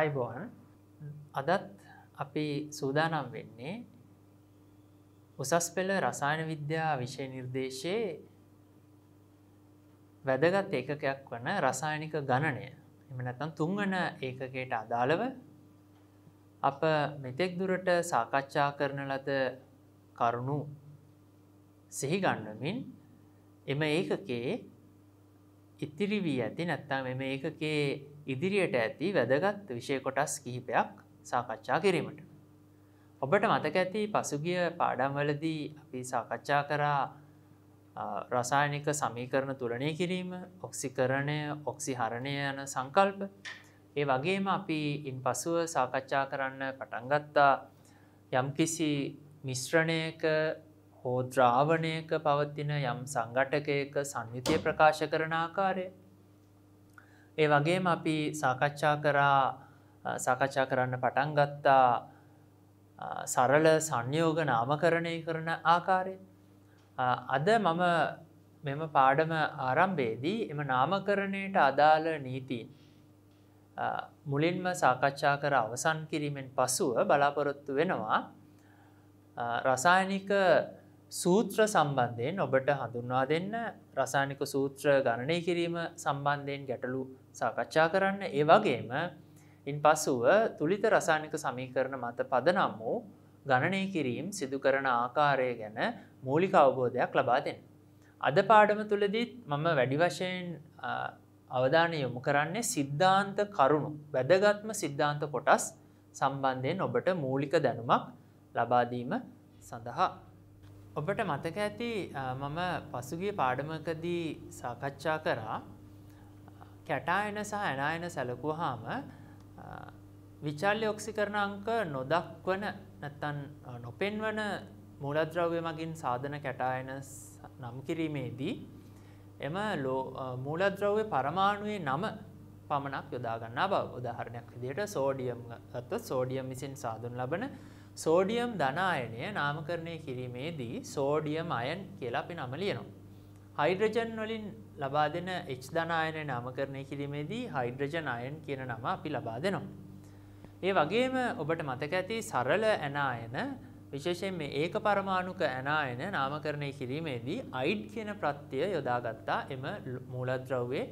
අයිබෝන් අදත් අපි සූදානම් වෙන්නේ උසස් පෙළ රසායන විද්‍යා විෂය නිර්දේශයේ වැදගත් ඒකකයක් වන රසායනික ගණනය එමනැතන් තුන්වන ඒකකයට අදාළව අප මෙතෙක් දුරට සාකච්ඡා කරන ලද කරුණු සිහිගන්නමින් එම ඒකකේ ඉතිරිවී ඇති නැත්තා මෙම ඒකකේ ඉදිරියට ඇති වැදගත් විෂය කොටස් කිහිපයක් සාකච්ඡා කිරීමට. ඔබට මතක ඇති පසුගිය පාඩම්වලදී අපි සාකච්ඡා කරා රසායනික සමීකරණ තුළනය කිරීම ඔක්සිකරණය ඔක්සිහරණය යන සංකල්ප ඒ වගේම අපි ඉන් පසුව සාකච්ඡා කරන්න පටන්ගත්තා යම්කිසි මිශ්‍රණයක හෝ ද්‍රාවණයක පවතින යම් සංගටකයක සංයුතිය ප්‍රකාශ කරන ආකාරය ඒ වගේම අපි සාකච්ඡා කරා සාකච්ඡා කරන්න පටන් ගත්තා සරල සංයෝග නාමකරණය කරන ආකාරය අද මම මෙම පාඩම ආරම්භේදී එම නාමකරණයට අදාළ නීතින් මුලින්ම සාකච්ඡා කර අවසන් කිරීමෙන් පසුව බලාපොරොත්තු වෙනවා රසායනික සූත්‍ර සම්බන්ධයෙන් ඔබට හඳුන්වා දෙන්න රසානික සූත්‍ර ගණනය කිරීම සම්බන්ධයෙන් ගැටලු සාකච්ඡා කරන්න ඒ වගේම ඉන් පසුව තුළිත රසානික සමීකරණ මත පදනම් වූ ගණනය කිරීම් සිදුකරන ආකාරය ගැන මූලික අවබෝධයක් ලබා දෙන්න. අද පාඩම තුළදීත් මම වැඩි වශයෙන් අවධානය යොමු කරන්නේ සිද්ධාන්ත කරුණු වැදගත්ම සිද්ධාන්ත කොටස් සම්බන්ධයෙන් ඔබට මූලික දැනුමක් ලබාදීම සඳහා. ඔබට මතක ඇති මම පසුගිය පාඩමකදී සාකච්ඡා කරා කැටායන සහ ඇනායන සැලකුවාම විචාල්‍ය ඔක්සිකරණ අංක නොදක්වන නැත්නම් නොපෙන්වන මූලද්‍රව්‍ය මගින් සාධන කැටායන නම් කිරීමේදී එම මූලද්‍රව්‍ය පරමාණුවේ නම පමණක් යොදා ගන්නා බව උදාහරණයක් විදිහට සෝඩියම් ගත්තොත් සෝඩියම් විසින් සාදුන් ලබන සෝඩියම් ධනායනය නාමකරණය කිරීමේදී සෝඩියම් අයන් කියලා අපි නම ලියනවා. හයිඩ්‍රජන් වලින් ලබා දෙන H ධනායනය නාමකරණය කිරීමේදී හයිඩ්‍රජන් අයන් කියන නම අපි ලබා දෙනවා. ඒ වගේම ඔබට මතක ඇති සරල ඇනායන විශේෂයෙන් මේ ඒක පරමාණුක ඇනායන නාමකරණය කිරීමේදී අයිඩ් කියන ප්‍රත්‍යය යොදාගත්තා එම මූලද්‍රව්‍යයේ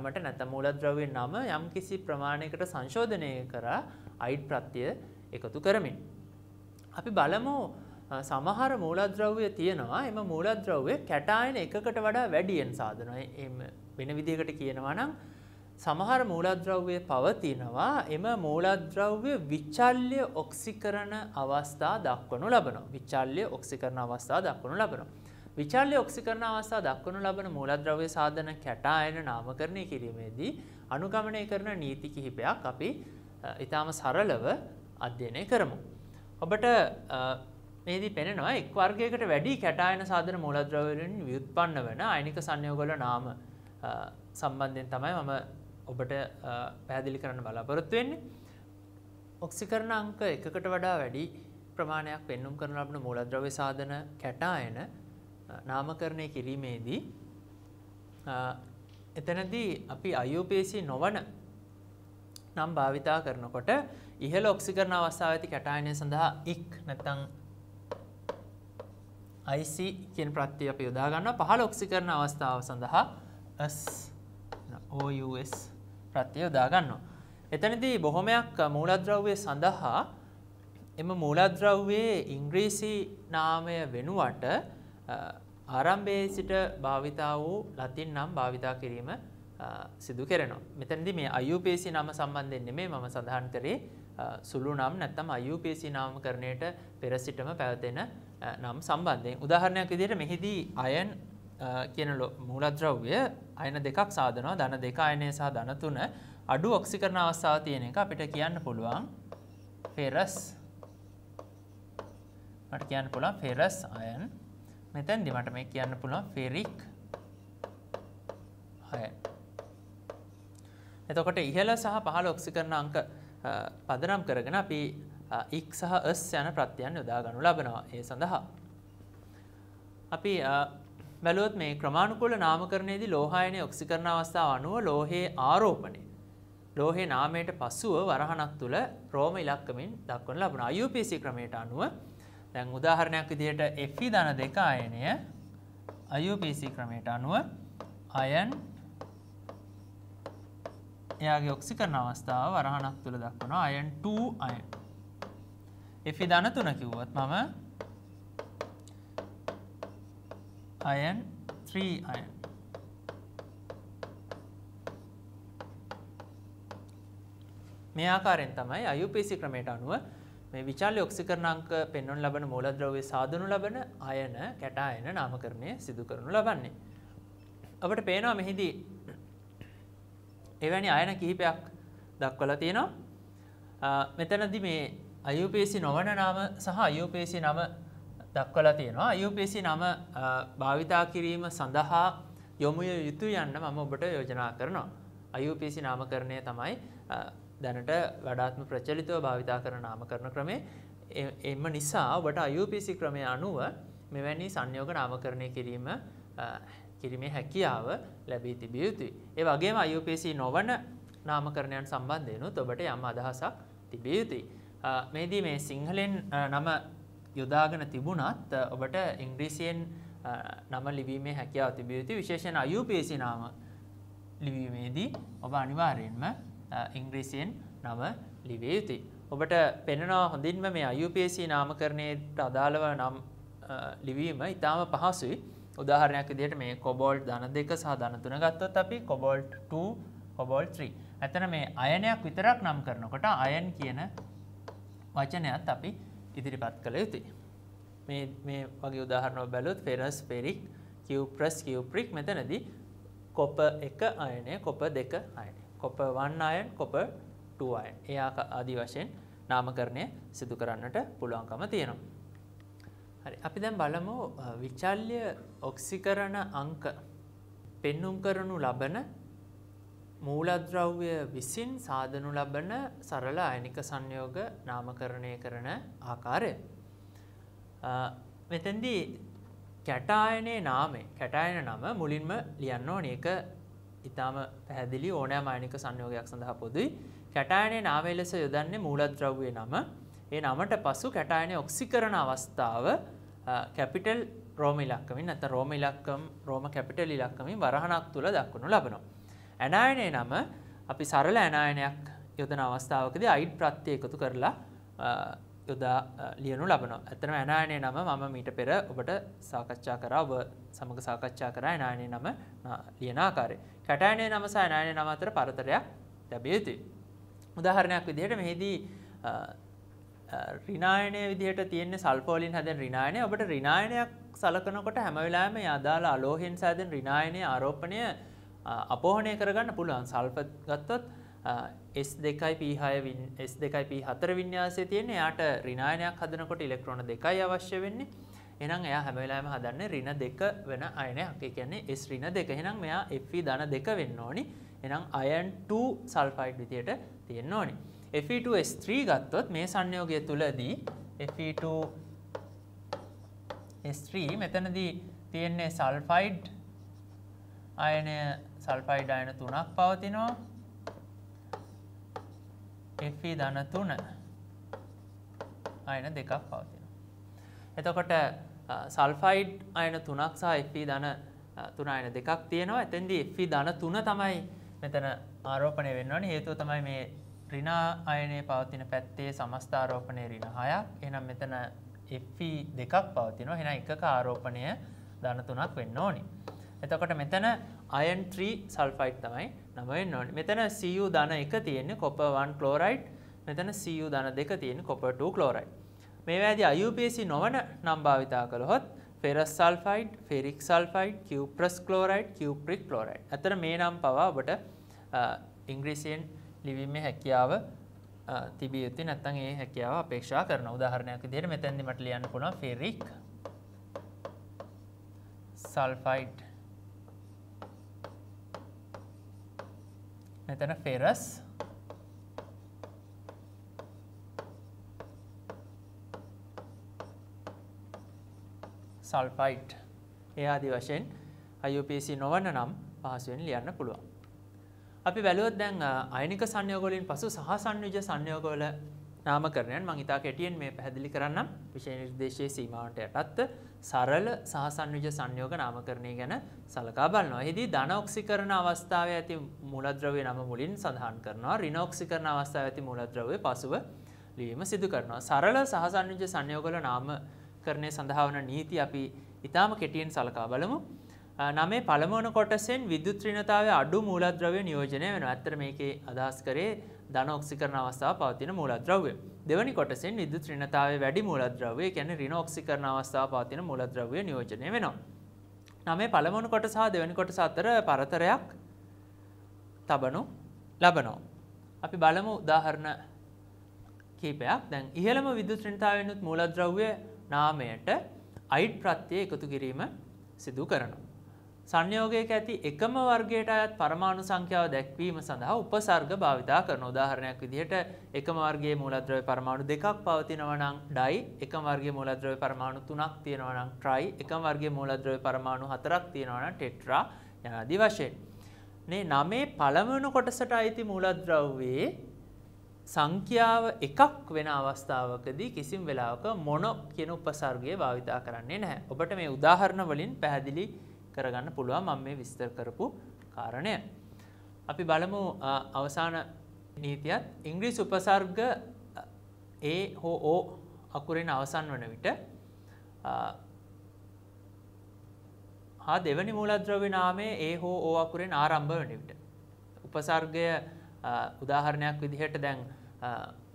නමට නැත මූලද්‍රව්‍යයේ නම යම්කිසි ප්‍රමාණයකට සංශෝධනය කරා අයිඩ් ප්‍රත්‍යය එකතු කරමින් අපි බලමු සමහර මූලද්‍රව්‍ය තියෙනවා එම මූලද්‍රව්‍ය කැටායන එකකට වඩා වැඩියෙන් සාධනවා. එම වෙන විදිහකට කියනවා නම් සමහර මූලද්‍රව්‍ය පවතිනවා එම මූලද්‍රව්‍ය විචල්්‍ය ඔක්සිකරණ අවස්ථා දක්වනු ලබනවා. විචල්්‍ය ඔක්සිකරණ අවස්ථා දක්වනු ලබනවා. විචල්්‍ය ඔක්සිකරණ අවස්ථා දක්වනු ලබන මූලද්‍රව්‍ය සාධන කැටායන නාමකරණය කිරීමේදී අනුගමනය කරන නීති කිහිපයක් අපි ඉතාම සරලව අධ්‍යයනය කරමු. ඔබට මේදී පෙනෙනවා එක් වර්ගයකට වැඩි කැටායන සාධන මූලද්‍රවලින් ව්‍යුත්පන්න වන අයිනික සංයෝගවල නාම සම්බන්ධයෙන් තමයි මම ඔබට පැහැදිලි කරන්න බලාපොරොත්තු වෙන්නේ. ඔක්සිකරණ අංක එකකට වඩා වැඩි ප්‍රමාණයක් පෙන්නුම් කරන ලබන මූලද්‍රව්‍ය සාධන කැටායන නාමකරණය කිරීමේදී එතනදී අපි IUPAC නොවන නම් භාවිතා කරනකොට ඉහළ ඔක්සිකරන අවස්ථාව ඇති කැටායනය සඳහා ඉක් නැත්තං IC කියන ප්‍රත්‍ය අපි යොදා ගන්නවා පහළ ඔක්සිකරන අවස්ථාව සඳහා S OUS ප්‍රත්‍ය යොදා ගන්නවා. එතනදී බොහොමයක් මූලද්‍රව්‍ය සඳහා එම මූලද්‍රව්‍යයේ ඉංග්‍රීසි නාමය වෙනුවට ආරම්භයේ සිට භාවිතා වූ ලතින් නම් භාවිතා කිරීම සිදු කරනවා. මෙතනදී මේ IUPAC නම සම්බන්ධයෙන් නෙමෙයි මම සඳහන් කරේ සුළු නම් නැත්තම් IUPAC නාමකරණයට පෙර සිටම පැවතෙන නම් සම්බන්ධයෙන් උදාහරණයක් විදිහට මෙහිදී අයන් කියන මූලද්‍රව්‍ය අයන දෙකක් සාධනවා ධන දෙක අයනය සහ ධන තුන අඩු ඔක්සිකරණ අවස්ථාව තියෙන එක අපිට කියන්න පුළුවන් ෆෙරස් මට කියන්න පුළුවන් ෆෙරස් අයන් මෙතැන්දි මට මේ කියන්න පුළුවන් ෆෙරික් අයන් එතකොට ඉහළ සහ පහළ ඔක්සිකරණ අංක පදනම් කරගෙන අපි ඉක් සහ ඇස් යන ප්‍රත්‍යයන් යොදා ගනු ලබනවා ඒ සඳහා. අපි බැලුවොත් මේ ක්‍රමානුකූල නාමකරණයේදී ලෝහායනයේ ඔක්සිකරණ අවස්ථාව අනුව ලෝහයේ ආරෝපණය ලෝහේ නාමයට පසුව වරහනක් තුල රෝම ඉලක්කමින් දක්වන ලබන IUPAC ක්‍රමයට අනුව දැන් උදාහරණයක් විදිහට Fe ධන දෙක අයනය IUPAC ක්‍රමයට අනුව අයන් එයාගේ ඔක්සිකරන අවස්ථාව වරහනක් තුළ දක්වන අයන් 2 අයන්. එෆි ධන තුන කිව්වොත් මම අයන් 3 අයන්. මේ ආකාරයෙන් තමයි IUPAC ක්‍රමයට අනුව මේ විචල්්‍ය ඔක්සිකරණ අංක පෙන්වනු ලබන මූලද්‍රව්‍ය සාදනු ලබන අයන කැටායන නාමකරණය සිදු කරනු ලබන්නේ. අපට පේනවා මෙහිදී එවැනි අයන කිහිපයක් දක්වලා තියෙනවා මෙතනදි මේ අයුපේසි නොවන නාම සහ අයුපේසි නම දක්වලා තියෙනවා අයුපේසි නම භාවිතා කිරීම සඳහා යොමුය යුතු යන්න මම ඔබට යෝජනා කරනවා අයුපේසි නාමකරණය තමයි දැනට වඩාත්ම ප්‍රචලිතව භාවිතා කරන නාමකරණ ක්‍රමේ එම නිසා ඔබට අයුපිසි ක්‍රමය අනුව මෙවැනි සංයෝග නාමකරණය කිරීම කිරීමේ හැකියාව ලැබී තිබිය යුතුයි. ඒ වගේම IUPC නොවන නාමකරණයන් සම්බන්ධයෙන්ුත් ඔබට යම් අදහසක් තිබිය යුතුයි. මේදී මේ සිංහලෙන් නම යොදාගෙන තිබුණත් ඔබට ඉංග්‍රීසියෙන් නම ලිවීමේ හැකියාව තිබිය යුතුයි. විශේෂයෙන් IUPC නාම ලිවීමේදී ඔබ අනිවාර්යයෙන්ම ඉංග්‍රීසියෙන් නම ලිවිය යුතුයි. ඔබට පෙනෙනවා හොඳින්ම මේ IUPC නාමකරණයට අදාළව නම් ලිවීම ඉතාම පහසුයි. උදාහරණයක් විදිහට මේ කොබෝල්ට් ධන දෙක සහ ධන තුන ගත්තොත් අපි කොබෝල්ට් 2 කොබෝල්ට් 3. එතන මේ අයනයක් විතරක් නම් කරනකොට අයන් කියන වචනයත් අපි ඉදිරිපත් කළ යුතුයි. මේ මේ වගේ උදාහරණ බැලුවොත් ferrous ferric cuprous cupric මෙතනදී කොප 1 අයනය කොප 2 අයනය කොප 1 අයන් කොප 2 අයන්. ඒ ආදී වශයෙන් නාමකරණය සිදු කරන්නට පුළුවන්කම තියෙනවා. හරි අපි දැන් බලමු විචල්්‍ය ඔක්සිකරණ අංක පෙන්නුම් කරනු ලබන මූලද්‍රව්‍ය විසින් සාධනු ලබන සරල අයනික සංයෝග නාමකරණය කරන ආකාරය. මෙතැන්දී කැටායනේ නාමේ කැටායන නම මුලින්ම ලියන්න ඕන එක ඉතාම පැහැදිලි ඕනෑ මයනික සංයෝගයක් සඳහා පොදුයි කැටායනේ නාමේ ලෙස යොදන්නේ මූලද්‍රව්වේ නම ඒ නමට පසු කැටායනය ඔක්සි කරන අවස්ථාව කැපිටල් රෝම ඉලක්කමින් ඇත රෝම ඉලක්කම් රෝම කැපිටල් ඉලක්කමින් වරහනක් තුළ දක්වනු ලබනවා. ඇනායනය නම අපි සරල ඇනායනයක් යොදන අවස්ථාවකද අයිඩ් ප්‍රත්්‍යය එකතු කරලා යොදා ලියනු ලබන ඇතන ඇනායනය නම මම මීට පෙර ඔබට සාකච්ඡා කරා ඔබ සමඟ සාකච්ඡා කරා ඇනායනය නම ලියනාකාරය කැටයනය නම සෑනායනය නම අතර පරතරයක් ලැබිය යුතුයි. උදාහරණයක් විදිහට මෙහිදී රිනායනය විදිහට තියෙන්නේ සල්පෝලින් හැදෙන රිනායනය ඔබට රිනායනයක් සලකනකොට හැමවෙලාම අදාළ අලෝහෙන් සෑදෙන රිනායනය ආරෝපණය අපෝහනය කරගන්න පුළුවන් සල්ප ගත්තොත් S දෙකයි පහය S දෙකයි ප හතර වින්‍යාසය තියෙන යාට රිනායනයක් හදනකොට ඉලෙක්ට්‍රෝන දෙකයි අවශ්‍ය වෙන්නේ එනම් එයා හැමවෙලාම හදන්න රින දෙක වෙන අයනයක් කියන්නේ S රින දෙක හෙනම් මෙයා F ධන දෙක වෙන්න ඕනි එනම් අයන් 2 සල්ෆයිඩ් විදියට තියෙන්න ඕනේ Fe2S3 ගත්තොත් මේ සංයෝගය තුලදී Fe2S3 මෙතනදී තියෙන්නේ සල්ෆයිඩ් අයනය සල්ෆයිඩ් අයන තුනක් පවතිනවා Fe ධන තුන අයන දෙකක් පවතිනවා. එතකොට සල්ෆයිඩ් අයන තුනක් සහ Fe ධන තුන අයන දෙකක් තියෙනවා. එතෙන්දී Fe ධන තුන තමයි මෙතන ආරෝපණය වෙන්න ඕනේ. හේතුව තමයි මේ රිනා අයනය පවතින පැත්තේ සමස්ථාරෝපනය රින හයක් එනම් මෙතන එි e දෙකක් පවතින හෙන එක ආරෝපනය ධනතුනක් වෙන්න ඕනි. එතකොට මෙතන අයන් ත්‍රී සල්ෆයිට් තමයි නමෙන් නොට මෙතන සියු දන එක තියෙන්නේ කොපවන් කලෝරයිට් මෙතන සියු දන දෙක තියෙන කොපට කලෝරයි. මේ වැදි අයුපේසි නොවන නම් භාවිතා කළොත් ෙරස් සල්ෆයිට් ෆෙරික් සල්ෆයිට් කිවප්‍රස් කලෝරයිට් කිවප්‍රික් ලෝරයි් ඇතර මේ නම් පවා ඔබට ඉංග්‍රීසියෙන් ලිවීමේ හැකියාව තිබිය යුතු නැත්නම් ඒ හැකියාව අපේක්ෂා කරන උදාහරණයක් විදිහට මෙතෙන්දි මට ලියන්න පුළුවන් ferric sulfide මෙතන ferrous සල්ෆයිට් ඒ ආදි වශයෙන් IUPC නොවන නම් පහසුවෙන් ලියන්න පුළුවන්. අපි බැලුවොත් දැන් අයනික සංයෝගවලින් පසු සහ සංයෝජ සංයෝගවල නාමකරණයන් මං ඉතා කෙටියෙන් මේ පැහැදිලි කරන්නම් විශේෂ නිර්දේශයේ සීමාවට යටත් සරල සහ සංයෝජ සංයෝග නාමකරණය ගැන සලකා බලනවා. එහිදී ධනօක්සිකරණ අවස්ථාවේ ඇති මූලද්‍රව්‍ය නම මුලින් සඳහන් කරනවා. ඍණօක්සිකරණ අවස්ථාවේ ඇති මූලද්‍රව්‍ය පසුව ලියීම සිදු කරනවා. සරල සහ සංයෝජ සංයෝගවල නාමකරණය සඳහා වන නීති අපි ඉතාම කෙටියෙන් සලකා බලමු. නමේ පළමුවන කොටසෙන් විදුත්‍රිනතාවේ අඩු මූලද්‍රව්‍ය නියෝජනය වෙන ඇත්තර මේකේ අදහස් කරේ ධනෝක්සිකරන අවස්ථාව පවතින මූලද්‍රව්‍ය. දෙවනි කොටසෙන් විදුත්‍රිනතාවේ වැඩි මූලද්‍රව්‍ය කියන්නේ රිනෝක්සිකරන අවස්ථාව පවතින මූලද්‍රව්‍ය නියෝජනය වෙනවා. නමේ පළමුවන කොටස හා දෙවැනි කොටස අතර පරතරයක් තබනු ලබනවා. අපි බලමු උදාහරණ කීපයක් දැන් ඉහළම විදුත්‍රිනතාවෙනුත් මූලද්‍රව්‍ය නාමයට අයිඩ් ප්‍රත්‍යය එකතු කිරීම සිදු කරනවා. සංයෝගයක ඇති එකම වර්ගයට අයත් පරමාණු සංඛ්‍යාව දැක්වීම සඳහා උපසර්ග භාවිතා කරන උදාහරණයක් විදිහට එකම වර්ගයේ මූලද්‍රව්‍ය පරමාණු දෙකක් පවතිනවා නම් ඩයි එකම වර්ගයේ මූලද්‍රව්‍ය පරමාණු තුනක් තියෙනවා නම් ට්‍රයි එකම වර්ගයේ මූලද්‍රව්‍ය පරමාණු හතරක් තියෙනවා නම් ටෙට්‍රා යනාදී වශයෙන් මේ නමේ පළමුවන කොටසට අයිති මූලද්‍රව්‍යයේ සංඛ්‍යාව එකක් වෙන අවස්ථාවකදී කිසිම වෙලාවක මොන කියන උපසර්ගය භාවිතා කරන්නේ නැහැ. ඔබට මේ උදාහරණ වලින් පැහැදිලි කරගන්න පුළුවන් මම මේ විස්තර කරපු කාරණය. අපි බලමු අවසාන නීතියත් ඉංග්‍රීස් උපසර්ග ඒ හෝ ඕ අකුරෙන් අවසන් වන විට හා දෙවනි මූලද්‍රව්‍ය නාමයේ ඒ හෝ ඕ අකුරෙන් ආරම්භ වන විට. උපසර්ගය උදාහරණයක් විදිහට දැන්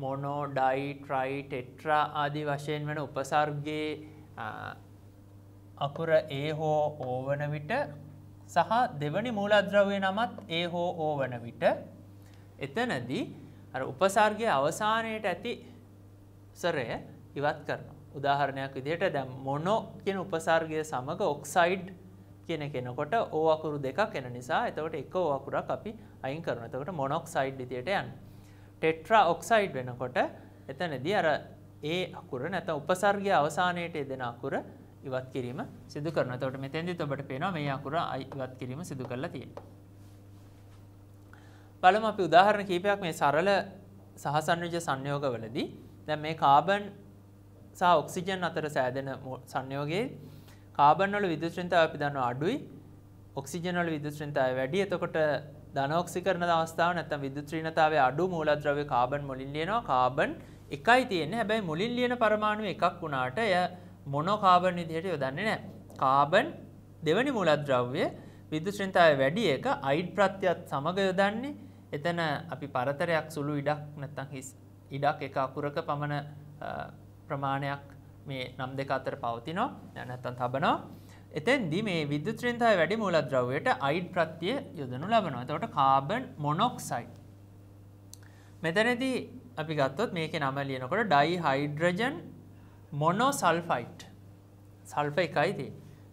මොනෝ ඩයි ට්‍රයි ටෙට්‍රා ආදී වශයෙන් වන උපසර්ගයේ අකුර ඒ හෝ ඕවන විට සහ දෙවනි මූලද්‍රව්‍ය නමත් ඒ හෝ ඕවන විට එතනදී උපසර්ගය අවසානයට ඇති සරය ඉවත් කරන. උදාහරණයක් විදිහට දැම් මොනෝ කියෙන උපසර්ගය සමඟ ඔක්සයිඩ් කියන කෙනකොට ඕවකුරු දෙකක් එන නිසා එතවට එක ඕවකුරක් අපි අයින් කරන තකට මොනොක් සයිඩ් ඉතියට යන්. ටෙට්‍රා ඔක්සයිඩ් වෙනකොට එතනදී අර ඒ අකුර නැත උපසර්ගය අවසානයට එදෙන අකුර ඉවත් කිරීම සිදු කරනවා. එතකොට මෙතෙන්දිත් ඔබට පේනවා මේ අකුර ඉවත් කිරීම සිදු කරලා තියෙනවා. බලමු අපි උදාහරණ කිහිපයක් මේ සරල සහසන්නිජ සංයෝගවලදී දැන් මේ කාබන් සහ ඔක්සිජන් අතර සෑදෙන සංයෝගයේ කාබන් වල විද්‍යුත් ශ්‍රේණිතාවය අපි දන්නවා අඩුයි. ඔක්සිජන් වල විද්‍යුත් ශ්‍රේණිතාවය වැඩි. එතකොට ධනෝක්සීකරණ අවස්ථාව නැත්නම් විද්‍යුත් ශ්‍රේණිතාවයේ අඩු මූලද්‍රව්‍ය කාබන් මුලින් ලියනවා. කාබන් එකයි තියෙන්නේ. හැබැයි මුලින් ලියන පරමාණු එකක් වුණාට එය මොනෝ කාබන් විදිහට යොදන්නේ නෑ. කාබන් දෙවනි මූලද්‍රව්‍ය විද්‍යුත් ශ්‍රේණිතාවය වැඩි එක අයිඩ් ප්‍රත්‍යයත් සමග යොදන්නේ. එතන අපි පරතරයක් සුළු ඉඩක් නැත්තම් හිස් ඉඩක් එක අකුරක පමණ ප්‍රමාණයක් මේ නම් දෙක අතර පවතිනවා. නැත්තම් තබනවා. එතෙන්දී මේ විද්‍යුත් ශ්‍රේණිතාවය වැඩි මූලද්‍රව්‍යයට අයිඩ් ප්‍රත්‍යය යොදනු ලබනවා. එතකොට කාබන් මොනොක්සයිඩ්. මෙතනදී අපි ගත්තොත් මේකේ නම ලියනකොට ඩයි හයිඩ්‍රජන් මොනෝ සල්ෆයිට් සල්ෆ එකයිති.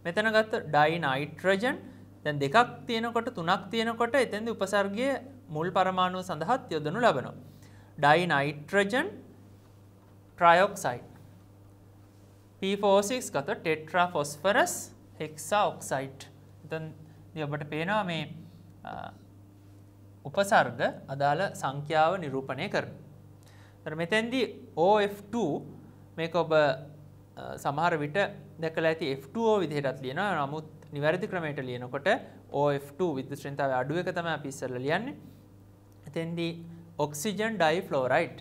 මෙතන ගත්ත ඩයිනයිට්‍රජන් දැන් දෙකක් තියෙනකොට තුනක් තියෙනකොට එතැදි උපසර්ගය මුල් පරමාණුව සඳහත් යොදනු ලබනවා. ඩයිනයිට්‍රජන් ට්‍රයෝක්සයිට් P46 ගත ටෙට්‍රා ෆොස්ෆරස් හෙක්සා ඔක්සයිට් ඔබට පේනවා මේ උපසර්ග අදාළ සංඛ්‍යාව නිරූපණය කරන. මෙතැන්දි OF2 මේක ඔබ සමහර විට දැකලා ඇති F2O විදිහටත් ලියනවා. නමුත් නිවැරදි ක්‍රමයට ලියනකොට OF2 විද්‍යුත් ශ්‍රේණිතාවේ අඩුව එක තමයි අපි ඉස්සෙල්ලා ලියන්නේ. එතෙන්දී ඔක්සිජන් ඩයිෆ්ලෝරයිඩ්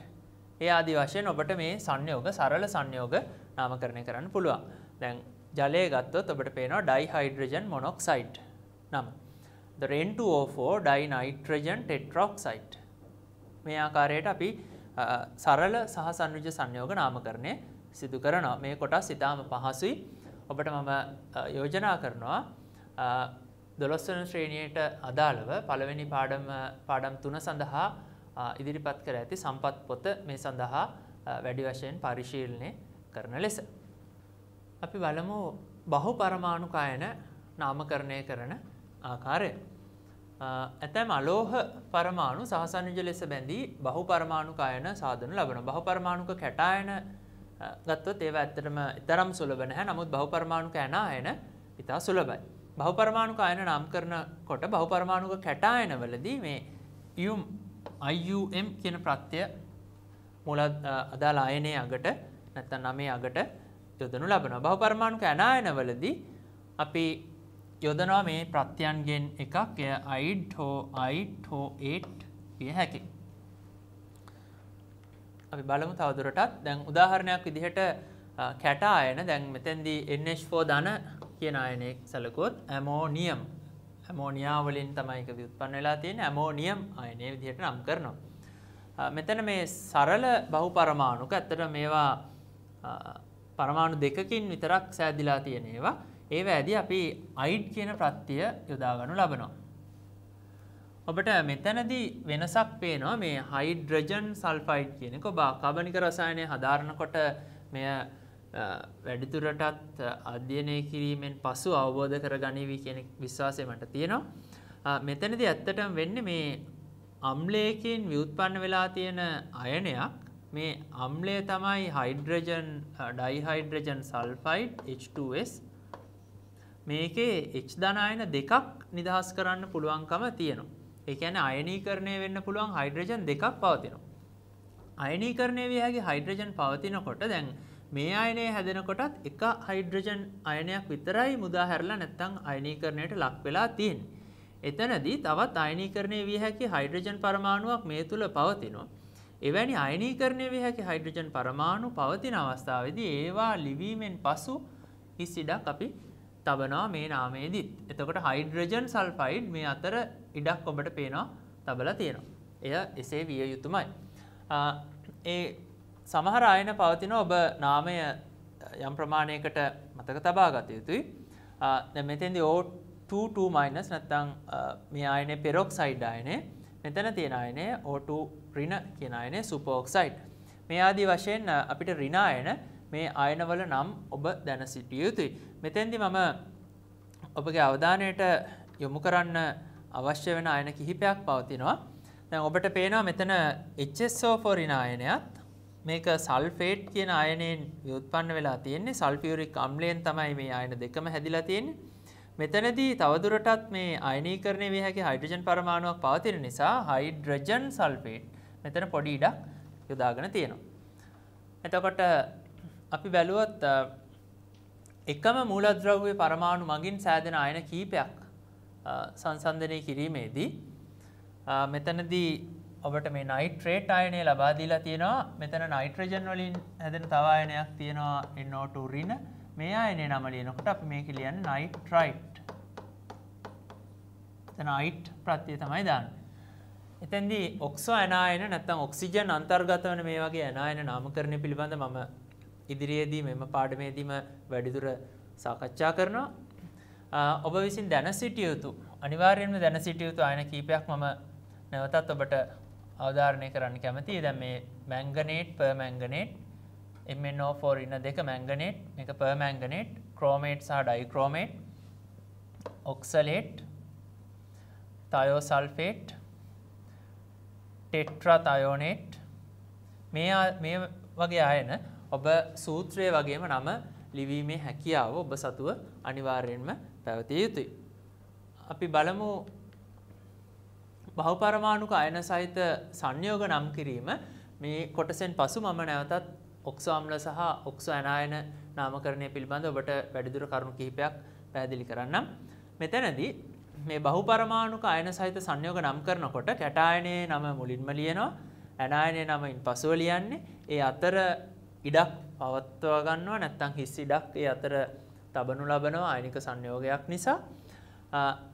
ඒ ආදි වශයෙන් ඔබට මේ සංයෝග සරල සංයෝග නාමකරණය කරන්න පුළුවන්. දැන් ජලය ගත්තොත් ඔබට පේනවා ඩයිහයිඩ්‍රජන් මොනොක්සයිඩ් නම. the N2O4 dinnitrogen tetroxide. මේ ආකාරයට අපි සරල සහ සංයුජ සංයෝග නාමකරණය සිදු කරනවා. මේ කොටස් ඉතාම පහසුයි. ඔබට මම යෝජනා කරනවා දොළොස්වන ශ්‍රේණියට අදාළව පළවෙනි පාඩම පාඩම් තුන සඳහා ඉදිරිපත් කර ඇති සම්පත් පොත මේ සඳහා වැඩි වශයෙන් පරිශීලනය කරන ලෙස. අපි බලමු බහු පරමාණුකායන නාමකරණය කරන ආකාරය. ඇතැම් අලෝහ පරමාණු සහසනජ ලෙස බැඳී බහු පරමාණු කායන සාධනු ලබන බහු පරමාණුක කැටායන ගත්වත් ඒව ඇත්තටම ඉතරම් සුලබ නැහැ නමුත් බහු පරමාණුක ඇනායන ඉතා සුලබයි. බහු පරමාණුක අයන නම් කරන කොට බහු පරමාණුක කැටායනවලදී මේ යුම් අයුම් කියන ප්‍රත්‍ය මුල අදාළ අයනය අගට නැත්තන් නමේ අගට යොදනු ලබන බහු පරමාණුක ඇනායනවලදී අපි යොදනවා මේ ප්‍රත්‍යයන්ගෙන් එකක් එය අයිඩ් හෝ අයිට් හෝ ඒට් කිය හැකි. අපි බලමු තවදුරටත් දැන් උදාහරණයක් විදිහට කැටායන දැන් මෙතැන්දී එෝ දන කියන අයනෙක් සැලකුත් ඇමෝනියම් ඇමෝනියාවලින් තමයික විත්පන්න වෙලා තියෙන ඇමෝනියම් අයනය විදිහට නම් කරනවා. මෙතන මේ සරල බහු පරමාණුක ඇත්තට මේවා පරමාණු දෙකකින් විතරක් සෑදිලා තියෙනේවා ඒ වැදි අපි අයිඩ් කියන ප්‍රත්තිය යොදාගනු ලබනවා. ඔබට මෙතැනදී වෙනසක් පේනවා මේ හයිඩ්‍රජන් සල්ෆයිඩ් කියනෙක බා කබනික රසායනය හදාරණකොට මෙය වැඩිතුරටත් අධ්‍යයනය කිරීමෙන් පසු අවබෝධ කර ගනිවි කියන විශ්වාසය මට තියෙනවා. මෙතැනදි ඇත්තටම වෙන්න මේ අම්ලයකින් විවුත්පන්න වෙලා තියෙන අයනයක් මේ අම්ලය තමයි හයිඩ්‍රජන් ඩයිහයිඩ්‍රජන් සල්ෆයිඩ් H2S මේකේ H ධනායන දෙකක් නිදහස් කරන්න පුළුවන්කම තියෙනවා. ඒ කියන්නේ අයනීකරණය වෙන්න පුළුවන් හයිඩ්‍රජන් දෙකක් පවතිනවා. අයනීකරණය විය හැකි හයිඩ්‍රජන් පවතිනකොට දැන් මේ අයනය හැදෙනකොටත් එක හයිඩ්‍රජන් අයනයක් විතරයි මුදා හැරලා නැත්තම් අයනීකරණයට ලක් වෙලා තියෙන්නේ. එතනදී තවත් අයනීකරණය විය හැකි හයිඩ්‍රජන් පරමාණුවක් මේ තුල පවතිනවා. එවැනි අයනීකරණය විය හැකි හයිඩ්‍රජන් පරමාණු පවතින අවස්ථාවේදී ඒවා ලිවීමෙන් පසු හිස් ඉඩක් අපි තබනවා මේ නාමේදීත් එතකොට හයිඩ්‍රජන් සල්ෆයිඩ් මේ අතර ඉඩක් ඔබට පේනවා තබලා තියෙනවා. එය එසේ විය යුතුමයි. ඒ සමහර අයන පවතින ඔබ නාමය යම් ප්‍රමාණයකට මතක තබා ගත යුතුයි. මෙතෙන්දි O22- නැත්තං මේ ආයනේ පෙරොක්සයිඩ් ආයනේ මෙතන තියෙන ආයනේ O2 ඍණ කියන ආයනේ සුපර් ඔක්සයිඩ්. මේ ආදී වශයෙන් අපිට ඍණ ආයන මේ අයනවල නම් ඔබ දැන සිටිය යුතුයි. මෙතෙන්දි මම ඔබගේ අවධානයට යොමු කරන්න අවශ්‍ය වෙන අයන කිහිපයක් පවතිනවා. දැන් ඔබට පේනවා මෙතන HSO4 අයනයත් මේක සල්ෆේට් කියන අයනයෙන් යුත්පන්න වෙලා තියෙන්නේ සල්ෆියුරික් අම්ලයෙන් තමයි මේ අයන දෙකම හැදිලා තියෙන්නේ. මෙතනදී තවදුරටත් මේ අයනීකරණය විය හැකි හයිඩ්‍රජන් පරමාණුවක් පවතින නිසා හයිඩ්‍රජන් සල්ෆේට් මෙතන පොඩි ඉඩක් යොදාගෙන තියෙනවා. එතකොට අපි බැලුවොත් එකම මූලද්‍රව්‍ය පරමාණු මගින් සෑදෙන අයන කීපයක් සංසන්ධනය කිරීමේදී මෙතනදී ඔබට මේ නයිට්‍රේට් අයනය ලබා දීලා තියෙනවා මෙතන නයිට්‍රජන් වලින් හැදෙන තවායනයක් තියෙනවා එන්නෝට රින මේ අයනය නම ලියනකොට අපි මේ කියලියන් නයිට්‍රයිට් නයිට් ප්‍රත්තිය තමයි දාන්න එතැදි ඔක්සෝ ඇනායන නැත්තම් ඔක්සිජන් අන්තර්ගත වන මේ වගේ ඇනායන නාමකරණය පිළිබඳ මම ඉදිරියේදී මෙම පාඩමේදීම වැඩිදුර සාකච්ඡා කරනවා ඔබ විසින් දැන සිටියයුතු අනිවාර්යෙන්ම දැන සිටියයුතු අයන කීපයක් මම නැවතත් ඔබට අවධාරණය කරන්න කැමති දැ මේ මැංගනේට් පර් මැංගනේට් එමෝ ඉන්න දෙක මැංගනේට් එක පර් මැංගනේට් ක්‍රෝමේට් සහ ඩයික්‍රෝමේට් ඔක්සලේට් තයෝසල්ෆේට් ටෙට්‍රා තයෝනේට් මේ වගේ අයන ඔබ සූත්‍රය වගේම නම ලිවීමේ හැකියාව ඔබ සතුව අනිවාර්යෙන්ම පැවතිය යුතුයි. අපි බලමු බහුපරමාණුක අයන සහිත සංයෝග නම් කිරීම මේ කොටසෙන් පසු මම නැවතත් ඔක්සාම්ල සහ ඔක්සෝ ඇනායන නාමකරණය පිළිබඳ ඔබට වැඩිදුර කරුණු කිහිපයක් පැහැදිලි කරන්නම්. මෙතැනදී මේ බහුපරමාණුක අයන සහිත සංයෝග නම් කරනකොට කැටායනයේ නම මුලින්ම ලියනවා ඇනායනය නමින් පසුව ලියන්නේ ඒ අතර ඉඩක් පවත්වා ගන්නවා නැත්තං හිස් ඉඩක් ඒ අතර තබනු ලබනවා අයිනික සංයෝගයක් නිසා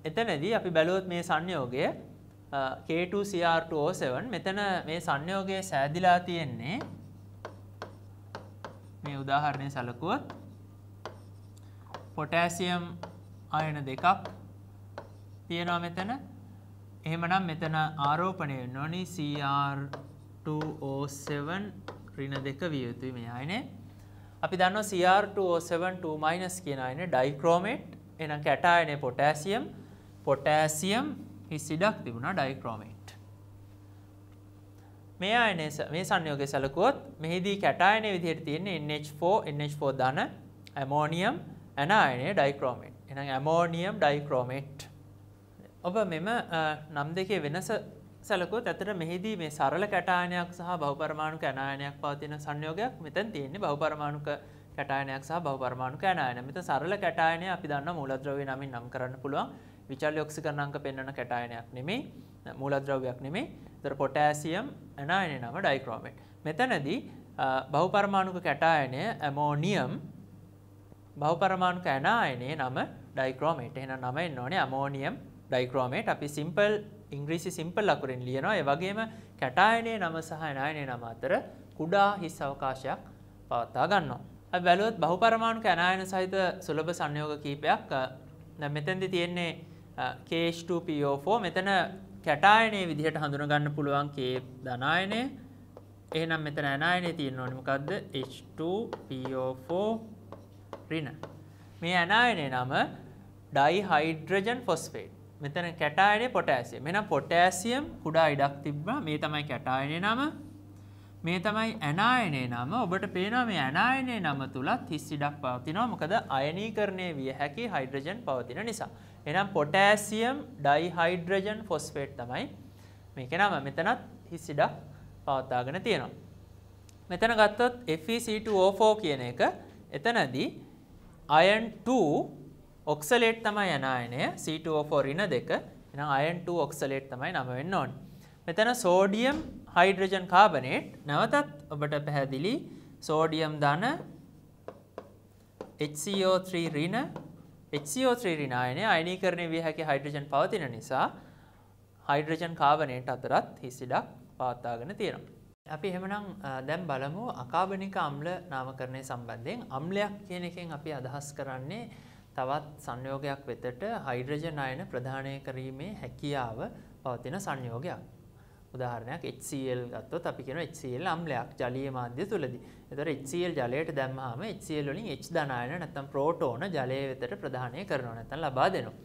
එතනදී අපි බැලුවොත් මේ සංයෝගය K2CR2O7 මෙතන මේ සංයෝගය සෑදිලා තියෙන්නේ මේ උදාහරණය සැලකුවොත් පොටෑසියම් අයන දෙකක් තියෙනවා මෙතන එහෙමනම් මෙතන ආරෝපණය වෙන්න ඕනි CR2O7 ඍණ දෙක විය යුතුයි මේ අයනේ. අපි දන්නවා Cr2O72- කියන අයනේ ඩයික්‍රෝමේට් එහෙනම් කැටායනේ පොටෑසියම් පොටෑසියම් හිස් ඉඩක් තිබුණා ඩයික්‍රෝමේට්. මේ අයනේ මේ සංයෝගය සැලකුවොත් මෙහිදී කැටායනේ විදිහට තියෙන්නේ NH4 NH4 ධන ඇමෝනියම් ඇනායනේ ඩයික්‍රෝමේට්. එහෙනම් ඇමෝනියම් ඩයික්‍රෝමේට්. ඔබ මෙම නම් දෙකේ වෙනස සැලකොත් ඇතට මෙහිදී මේ සරල කැටායනයක් සහ බහුපරමාණු කැනායනයක් පවතින සංයෝගයක් මෙතැන් තියෙන්නේ බහුපරමාණුක කැටායනයක් සහ බහුපරමාණු කැනායන. මෙතන සරල කැටායනය අපි දන්න මූලද්‍රව්‍ය නමින් නම් කරන්න පුළුවන්. විචල්්‍ය ඔක්සිකරණ අංක පෙන්වන කැටායනයක් නෙමෙයි මූලද්‍රව්‍යයක් නෙමෙයි. ඒතර පොටෑසියම් ඇනායනය නම ඩයික්‍රෝමේට්. මෙතනදී බහුපරමාණුක කැටායනය ඇමෝනියම් බහුපරමාණුක ඇනායනයේ නම ඩයික්‍රෝමේට්. එහෙනම් නම එන්න ඕනේ ඇමෝනියම් ඩයික්‍රෝමේට්. අපි සිම්පල් ඉංග්‍රීසි සිම්පල් අකුරෙන් ලියනවා. ඒ වගේම කැටායනයේ නම සහ ඇනායනයේ නම අතර කුඩා හිස් අවකාශයක් පවත්වා ගන්නවා. අපි බැලුවොත් බහුපරමාණුක ඇනායන සහිත සුලභ සංයෝග කීපයක් දැන් මෙතෙන්දි තියෙන්නේ KH2PO4 මෙතන කැටායනයේ විදිහට හඳුනගන්න පුළුවන් K ධනායනය. එහෙනම් මෙතන ඇනායනය තියෙනවනේ මොකද්ද? H2PO4 ඍණ. මේ ඇනායනයේ නම ඩයිහයිඩ්‍රජන් ෆොස්ෆේට්. මෙතන කැටායනේ පොටෑසියම්. එහෙනම් පොටෑසියම් කුඩා ඉඩක් තිබ්බා. මේ තමයි කැටායනේ නම. මේ තමයි ඇනායනේ නම. ඔබට පේනවා මේ ඇනායනේ නම තුලත් හිස් ඉඩක් පවතිනවා. මොකද අයනීකරණය විය හැකි හයිඩ්‍රජන් පවතින නිසා. එහෙනම් පොටෑසියම් ඩයිහයිඩ්‍රජන් ෆොස්ෆේට් තමයි මේකේ නම. මෙතනත් හිස් ඉඩක් පවතාගෙන තියෙනවා. මෙතන ගත්තොත් FeC2O4 කියන එක එතනදී iron 2 ඔක්සලේට් තමයි යනායනය C2O4 ඍණ දෙක. එහෙනම් අයන් 2 ඔක්සලේට් තමයි නම වෙන්න ඕනේ. මෙතන සෝඩියම් හයිඩ්‍රජන් කාබනේට් නැවතත් ඔබට පැහැදිලි සෝඩියම් ධන HCO3 ඍණ HCO3 ඍණ අයනය අයනීකරණය විය හැකි හයිඩ්‍රජන් පවතින නිසා හයිඩ්‍රජන් කාබනේට් අතරත් හිස් ඉඩක් පවත්වාගෙන තියෙනවා. අපි එහෙමනම් දැන් බලමු අකාබනික අම්ල නාමකරණය සම්බන්ධයෙන් අම්ලයක් කියන එකෙන් අපි අදහස් කරන්නේ තවත් සංයෝගයක් වෙතට හයිඩ්‍රජන් අයන ප්‍රධානය කිරීමේ හැකියාව පවතින සංයෝගයක්. උදාහරණයක් HCl ගත්තොත් අපි කියන HCl අම්ලයක් ජලීය මාධ්‍ය තුලදී. එතකොට HCl ජලයට දැම්මහම HCl වලින් H ධන අයන නැත්නම් ප්‍රෝටෝන ජලය වෙතට ප්‍රදානය කරනවා නැත්නම් ලබා දෙනවා.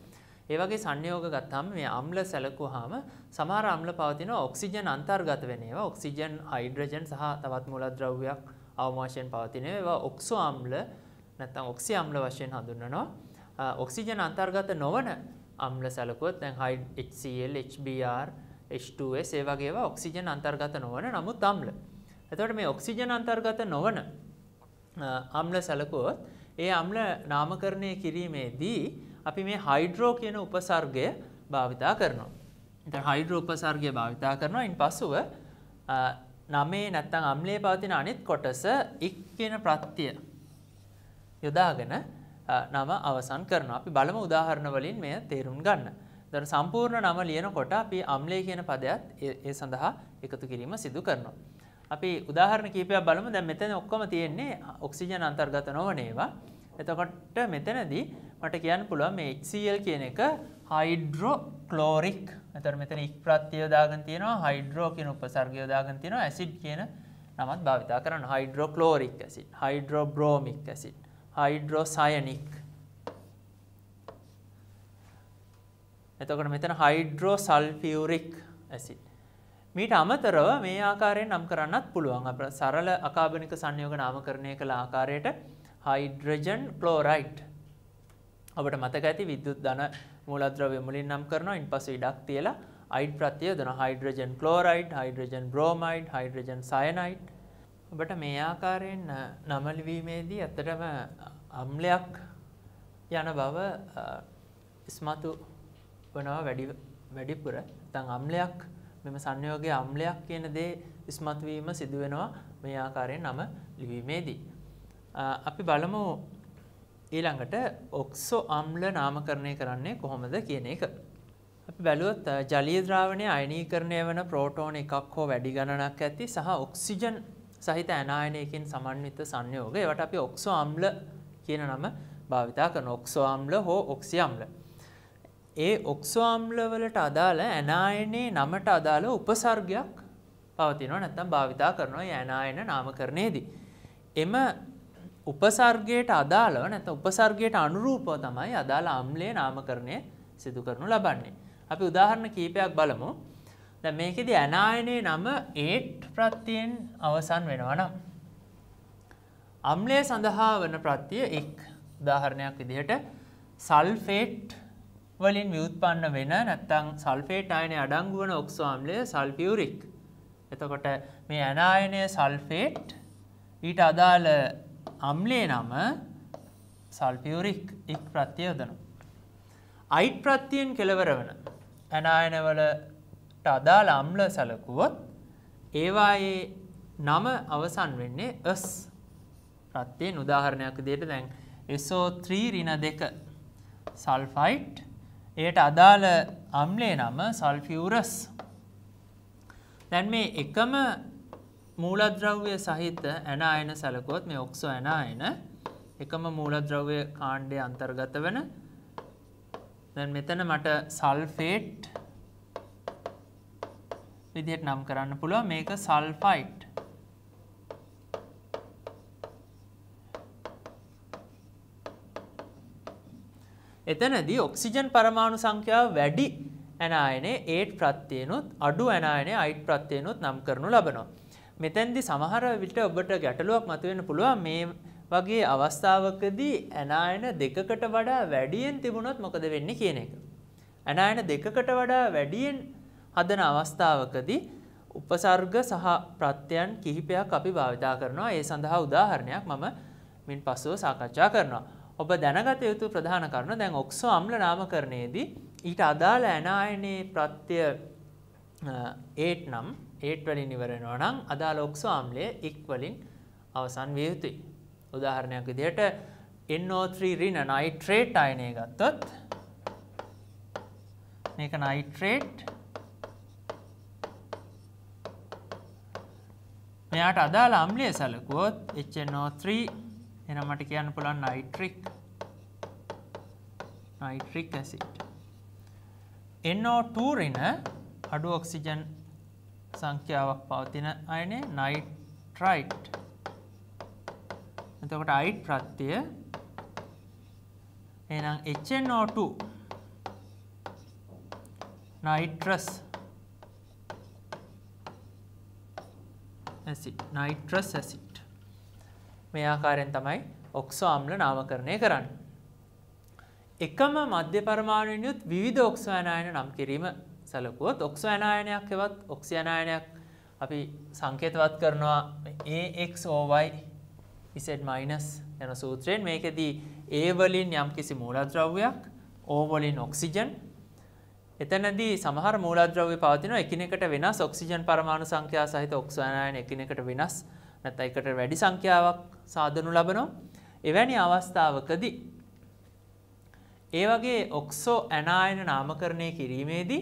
ඒ වගේ සංයෝග ගත්තාම මේ අම්ල සැලකුවාම සමහර අම්ල පවතින ඔක්සිජන් අන්තර්ගත වෙන ඒවා ඔක්සිජන් හයිඩ්‍රජන් සහ තවත් මූලද්‍රව්‍යයක් අවම වශයෙන් පවතින ඒවා ඔක්සෝ අම්ල නැත්තම් ඔක්සි අම්ල වශයෙන් හඳුන්වනවා ඔක්සිජන් අන්තර්ගත නොවන අම්ල සැලකුවත් දැන් හයි HCl HBr H2S ඒ වගේ ඒවා ඔක්සිජන් අන්තර්ගත නොවන නමුත් අම්ල එතකොට මේ ඔක්සිජන් අන්තර්ගත නොවන අම්ල සැලකුවොත් ඒ අම්ල නාමකරණය කිරීමේදී අපි මේ හයිඩ්‍රෝ කියන උපසර්ගය භාවිතා කරනවා. එතන හයිඩ්‍රෝ උපසර්ගය භාවිතා කරනවා. ඉන් පසුව නමේ නැත්නම් අම්ලයේ පවතින අනිත් කොටස ඉක් කියන ප්‍රත්‍යය යොදාගෙන නම අවසන් කරන අපි බලම උදාහරණ වලින් මෙය තේරුම් ගන්න. දර සම්පූර්ණ නම ලියනකොට අපි අම්ලේ කියන පදයක් ඒ සඳහා එකතු කිරීම සිදු කරනවා. අපි උදාහරණ කීපයක් බලමු දැන් මෙතන ඔක්කොම තියෙන්නේ ඔක්සිජන් අන්තර්ගත නොවන ඒවා. එතකොට මෙතනදී මට කියන්න පුළුවන් මේ HCl කියන එක හයිඩ්‍රොක්ලෝරික්. එතකොට මෙතන ඉක් ප්‍රත්‍යය දාගෙන තියෙනවා හයිඩ්‍රෝ කියන උපසර්ගය දාගෙන තියෙනවා ඇසිඩ් කියන නමත් භාවිතා කරන්න hydrochloric acid, hydrobromic acid. Hydrocyanic එතකොට මෙතන හයිඩ්‍රෝ සල්ෆියරික් ඇසි මීට අමතරව මේ ආකාරයෙන් නම් කරන්නත් පුළුවන් අප සරල අකාබනික සංයෝග නාමකරණය කළ ආකාරයට හයිඩ්‍රජන් ක්ලෝරයිට් ඔබට මතක ඇති විද්‍යුත් ධන මූලද්‍රව්‍ය මුලින් නම් කරනවා ඉන් පසු ඉඩක් තියලා අයිඩ් ප්‍රත්‍ය යොදන hydrogen chloride hydrogen bromide hydrogen cyanide ඔබට මේ ආකාරයෙන් නම ලිවීමේදී ඇත්තටම අම්ලයක් යන බව ඉස්මතු වෙනවා වැඩි වැඩිපුර. නැත්නම් අම්ලයක් මෙම සංයෝගයේ අම්ලයක් කියන දේ ඉස්මතු වීම සිදු වෙනවා මේ ආකාරයෙන් නම ලිවීමේදී. අපි බලමු ඊළඟට ඔක්සෝ අම්ල නාමකරණය කරන්නේ කොහොමද කියන එක. අපි බැලුවොත් ජලීය ද්‍රාවණයේ අයනීකරණය වන ප්‍රෝටෝන එකක් හෝ වැඩි ගණනක් ඇති සහ ඔක්සිජන් සහිත ඇනායනයකින් සමන්විත සංයෝග ඒවට අපි ඔක්සෝ අම්ල කියන නම භාවිතා කරන ඔක්සෝ අම්ල හෝ ඔක්සි අම්ල. ඒ ඔක්සෝ අම්ල වලට අදාළ ඇනායනයේ නමට අදාළ උපසර්ගයක් පවතිනවා නැත්තම් භාවිතා කරනවා ඇනායන නාමකරණයේදී. එම උපසර්ගයට අදාළව නැත උපසර්ගයට අනුරූපව තමයි අදාළ අම්ලේ නාමකරණය සිදු කරනු ලබන්නේ. අපි උදාහරණ කීපයක් බලමු. දැන් මේකෙදි ඇනායනයේ නම 8 ප්‍රත්‍යයෙන් අවසන් වෙනවා නම් අම්ලය සඳහා වන ප්‍රත්‍යය 1 උදාහරණයක් විදිහට සල්ෆේට් වලින් ව්‍යුත්පන්න වෙන නැත්නම් සල්ෆේට් අයනය අඩංගු වන ඔක්සෝ අම්ලය සල්ෆියුරික්. එතකොට මේ ඇනායනය සල්ෆේට් ඊට අදාළ අම්ලේ නම සල්ෆියුරික් එක් ප්‍රත්‍යය යොදනවා. අයිට් ප්‍රත්‍යයෙන් කෙලවර වන ඇනායනවල අදාළ අම්ල සැලකුවොත් ඒවායේ නම අවසන් වෙන්නේ ඇස් ප්‍රත්තියෙන් උදාහරණයක් දේට දැන් SO3 රින දෙක සල්ෆයිට් එයට අදාළ අම්ලේ නම සල්ෆියරස් දැන් මේ එකම මූලද්‍රව්‍ය සහිත ඇනආයන සැලකුවොත් මේ ඔක්සෝ ඇනආයන එකම මූලද්‍රව්‍ය කාණ්ඩය අන්තර්ගත වෙන දැන් මෙතන මට සල්ෆේට් විදිහට නම් කරන්න පුළුව මේක සල්ෆයිට් එතනදී ඔක්සිජන් පරමාණු සංඛ්‍යාව වැඩි ඇනායනේ ඒට් ප්‍රත්තියනුත් අඩු ඇනායනේ අයිට් ප්‍රත්තියනුත් නම් කරනු ලබනවා. මෙතැන්දි සමහර විට ඔබට ගැටලුවක් මතුවෙන පුළුවන් මේ වගේ අවස්ථාවකදී ඇනායන දෙකකට වඩා වැඩියෙන් තිබුණොත් මොකද වෙන්න කියන එක. ඇනායන දෙකකට වඩා වැඩියෙන් හදන අවස්ථාවකදී උපසර්ග සහ ප්‍රත්‍යයන් කිහිපයක් අපි භාවිතා කරනවා. ඒ සඳහා උදාහරණයක් මම මින් පසුව සාකච්ඡා කරනවා. ඔබ දැනගත යුතු ප්‍රධාන කරුණ දැන් ඔක්සෝ අම්ල නාමකරණයේදී ඊට අදාළ ඇනායනයේ ප්‍රත්‍ය 8 නම් 8 වලින් ඉවර වෙනවා නම් අදාළ ඔක්සෝ අම්ලය ඉක් වලින් අවසන් විය යුතුයි. උදාහරණයක් විදිහට NO3 ඍණ නයිට්‍රේට් අයනය ගත්තොත් මේක නයිට්‍රේට් මෙයාට අදාළ අම්ලිය සැලකුවොත් HNO3 එන මට කියන්න පුළුවන් නයිට්‍රික් නයිට්‍රික් ඇසිඩ් NO2 රින අඩු ඔක්සිජන් සංඛ්‍යාවක් පවතින අයනේ නයිට්‍රයිට් එතකොට අයිට් ප්‍රත්‍යය එහෙනම් HNO2 nitrous acid nitrous acid මේ ආකාරයෙන් තමයි ඔක්සෝ අම්ල නාමකරණය කරන්න. එකම මධ්‍ය පරමාණුයුත් විධ ඔක්සවයනායන නම් කිරීම සැලකුවත් ඔක්සවයනායනයක් එවත් ඔක්සියනායනයක් අපි සංකේතවත් කරනවා AXOY ඉසෙඩ් මයිනස් යන සූත්‍රයෙන් මේකෙදී ඒවලින් යම් කිසි මූලද්‍රව්‍යයක් ඕවලින් ඔක්සිජන් එතනදී සමහර මූලද්‍රව්‍ය පවතිනවා එකිනෙකට වෙනස් ඔක්සිජන් පරමාණු සංඛ්‍යා සහිත ඔක්සායන එකිනෙකට වෙනස් නැත්නම් එකට වැඩි සංඛ්‍යාවක් සාදනු ලබනවා. එවැනි අවස්ථාවකදී ඒ වගේ ඔක්සෝ ඇනායන නාමකරණය කිරීමේදී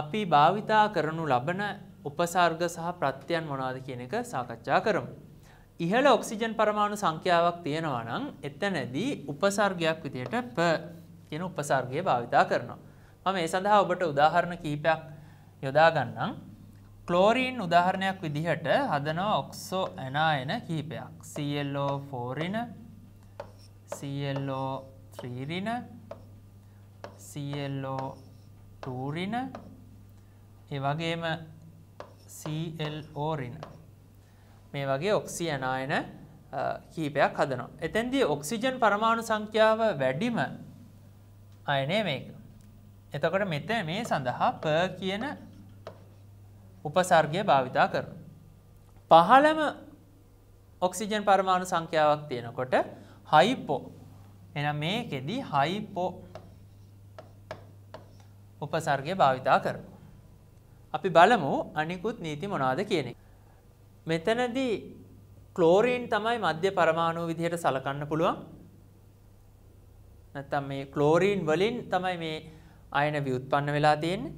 අපි භාවිතා කරනු ලබන උපසර්ග සහ ප්‍රත්‍යයන් මොනවාද කියන එක සාකච්ඡා කරමු. ඉහළ ඔක්සිජන් පරමාණු සංඛ්‍යාවක් තියෙනවා නම් එතනදී උපසර්ගයක් විදියට ප කියන උපසර්ගය භාවිතා කරනවා. මම මේ සඳහා ඔබට උදාහරණ කිහිපයක් යොදා ගන්නම්. ක්ලෝරීන් උදාහරණයක් විදිහට හදනවා ඔක්සෝ ඇනායන කිහිපයක්. ClO4 රින ClO3 රින ClO2 රින ඒ වගේම ClO රින මේ වගේ ඔක්සි ඇනායන කීපයක් හදනවා. එතෙන්දී ඔක්සිජන් පරමාණු සංඛ්‍යාව වැඩිම අයනය මේක. එතකොට මෙත මේ සඳහා ප කියන උපසර්ගය භාවිතා කරන. පහළම ඔක්සිජන් පරමාණු සංඛ්‍යාවක් තියෙනකොට හයිපෝ එන මේකෙදී හයිපෝ උපසර්ගය භාවිතා කරන. අපි බලමු අනිකුත් නීති මොනාද කියන එක. මෙතනදී ක්ලෝරීන් තමයි මධ්‍ය පරමාණු විදිහට සලකන්න පුළුවන් නැත්තම් මේ ක්ලෝරීන් වලින් තමයි මේ අයන ව්‍යුත්පන්න වෙලා තියෙන්නේ.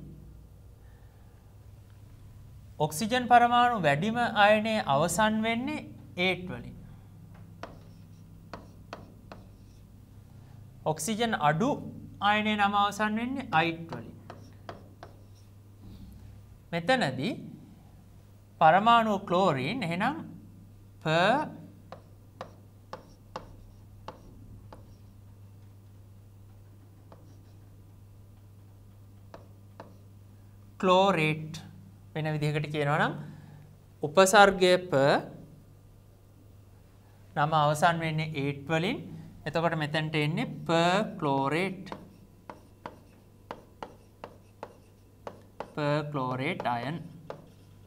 ඔක්සිජන් පරමාණු වැඩිම අයනය අවසන් වෙන්නේ ඒට් වලින්. ඔක්සිජන් අඩු අයනය නම අවසන් වෙන්නේ අයිට් වලින්. මෙතනදී පරමාණු ක්ලෝරීන් එහෙනම් per ක්ලෝරේට් වෙන විදිහකට කියනවා නම් උපසර්ගය ප නම අවසන් වෙන්නේ 8 වලින් එතකොට මෙතැන්ට එන්නේ පර් ක්ලෝරේට් පර් ක්ලෝරේට් අයන්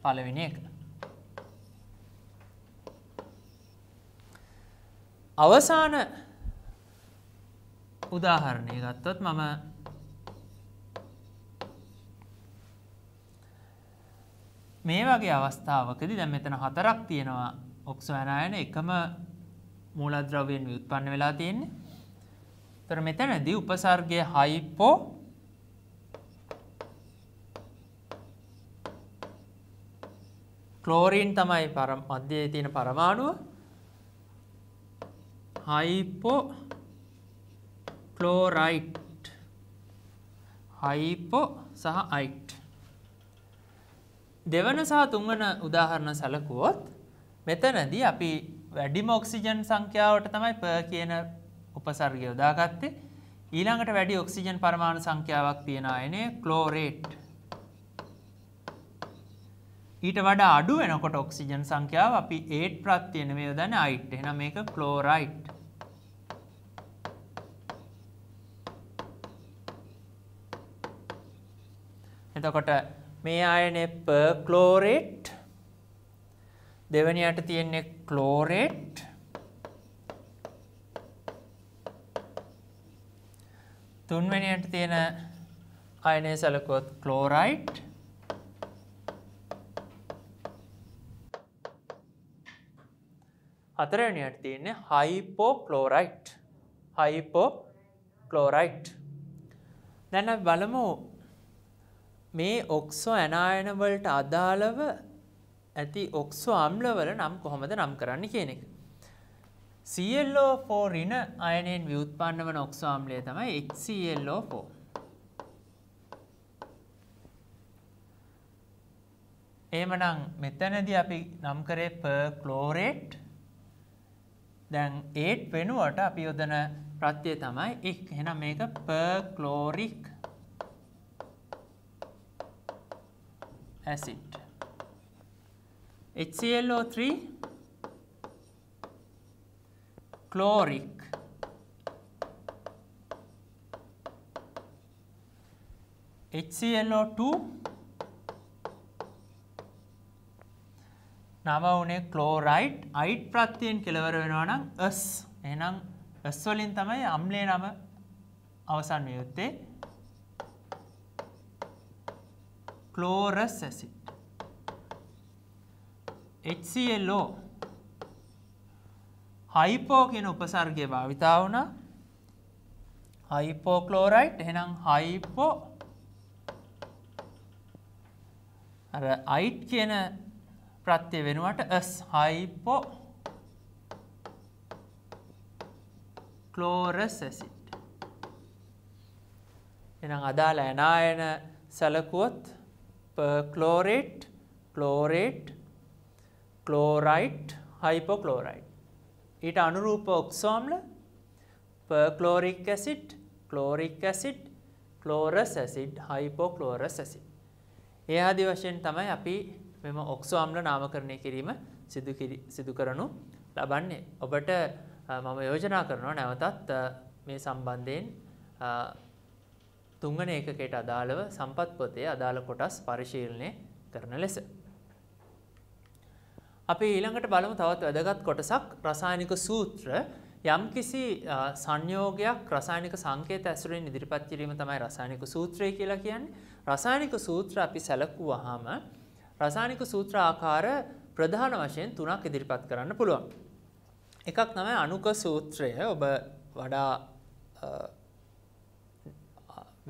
පළවෙනි එක අවසාන උදාහරණය ගත්තොත් මම මේ වගේ අවස්ථාවකදි දැන් මෙතන හතරක් තියෙනවා ඔක්සෝ ඇනායන එකම මූලද්‍රව්‍යයෙන් ව්‍යුත්පන්න වෙලා තියෙන්නේ. තොර මෙතැනදී උපසර්ගය හයිපෝ ක්ලෝරීන් තමයි මධ්‍යයේ තියෙන පරමාණුව හයිපෝ ක්ලෝරයිට් හයිපෝ සහ අයිට් දෙවන සහ තුන්වන උදාහරණ සැලකුවොත් මෙතනදී අපි වැඩිම ඔක්සිජන් සංඛ්‍යාවට තමයි ප කියන උපසර්ගය යොදාගත්තේ. ඊළඟට වැඩි ඔක්සිජන් පරමාණු සංඛ්‍යාවක් තියෙන අයනේ ක්ලෝරේට්. ඊට වඩා අඩු වෙනකොට ඔක්සිජන් සංඛ්‍යාව අපි 8 ප්‍රත්‍යය නෙමෙයි යොදන්නේ අයිට්. එහෙනම් මේක ක්ලෝරයිට්. එතකොට මේ ආයනය පර්ක්ලෝරේට් දෙවනියට තියෙන්නේ ක්ලෝරේට් තුන්වැනියට තියෙන අයනය සැලකුවොත් ක්ලෝරයිට් හතරවැනියට තියෙන්නේ හයිපෝ ක්ලෝරයිට් හයිපෝ ක්ලෝරයිට් දැන බලමු මේ ඔක්සෝ ඇනායන වලට අදාළව ඇති ඔක්සෝ අම්ලවල නම් කොහොමද නම් කරන්න කියන එක. ClO4 ඍණ අයනයෙන් ව්‍යුත්පන්න වන ඔක්සෝ අම්ලය තමයි HClO4. එහෙමනම් මෙතනදී අපි නම් කරේ perchlorate. දැන් 8 වෙනුවට අපි යොදන ප්‍රත්‍යය තමයි එක්. එහෙනම් මේක perchloric acid. HClO3 chloric HClO2 නම වනේ කලෝරයිට් අයිට් ප්‍රත්තියෙන් කෙලවර වෙනවානම් ඇස් එනම් ඇස්වලින් තමයි අම්ලේ නම අවසන් යුත්තේ chlorous acid. HClO හයිපෝ කියන උපසර්ගය භාවිතා වුණා හයිපෝක්ලෝරයිට් එහෙනම් හයිපෝ අර අයිට් කියන ප්‍රත්‍යය වෙනුවට ඇස් හයිපෝ ක්ලෝරස් ඇසිට් එනම් අදාළ ඇනායන සැලකුවොත් perchlorate, chlorate, chlorite, hypochlorite. ඊට අනුරූප ඔක්සෝම්ල perchloric acid, chloric acid, chlorous acid, hypochlorous acid. ඒ ආදි වශයෙන් තමයි අපි මෙම ඔක්සෝම්ල නාමකරණය කිරීම සිදු කරනු ලබන්නේ. ඔබට මම යෝජනා කරනවා නැවතත් මේ සම්බන්ධයෙන් තුන්වන ඒකකයට අදාළව සම්පත් පොතේ අදාළ කොටස් පරිශීලනය කරන ලෙස. අපි ඊළඟට බලමු තවත් වැදගත් කොටසක් රසායනික සූත්‍ර යම්කිසි සංයෝගයක් රසායනික සංකේත ඇසුරෙන් ඉදිරිපත් කිරීම තමයි රසායනික සූත්‍රය කියලා කියන්නේ. රසායනික සූත්‍ර අපි සැලකුවාම රසායනික සූත්‍ර ආකාර ප්‍රධාන වශයෙන් තුනක් ඉදිරිපත් කරන්න පුළුවන්. එකක් තමයි අණුක සූත්‍රය ඔබ වඩා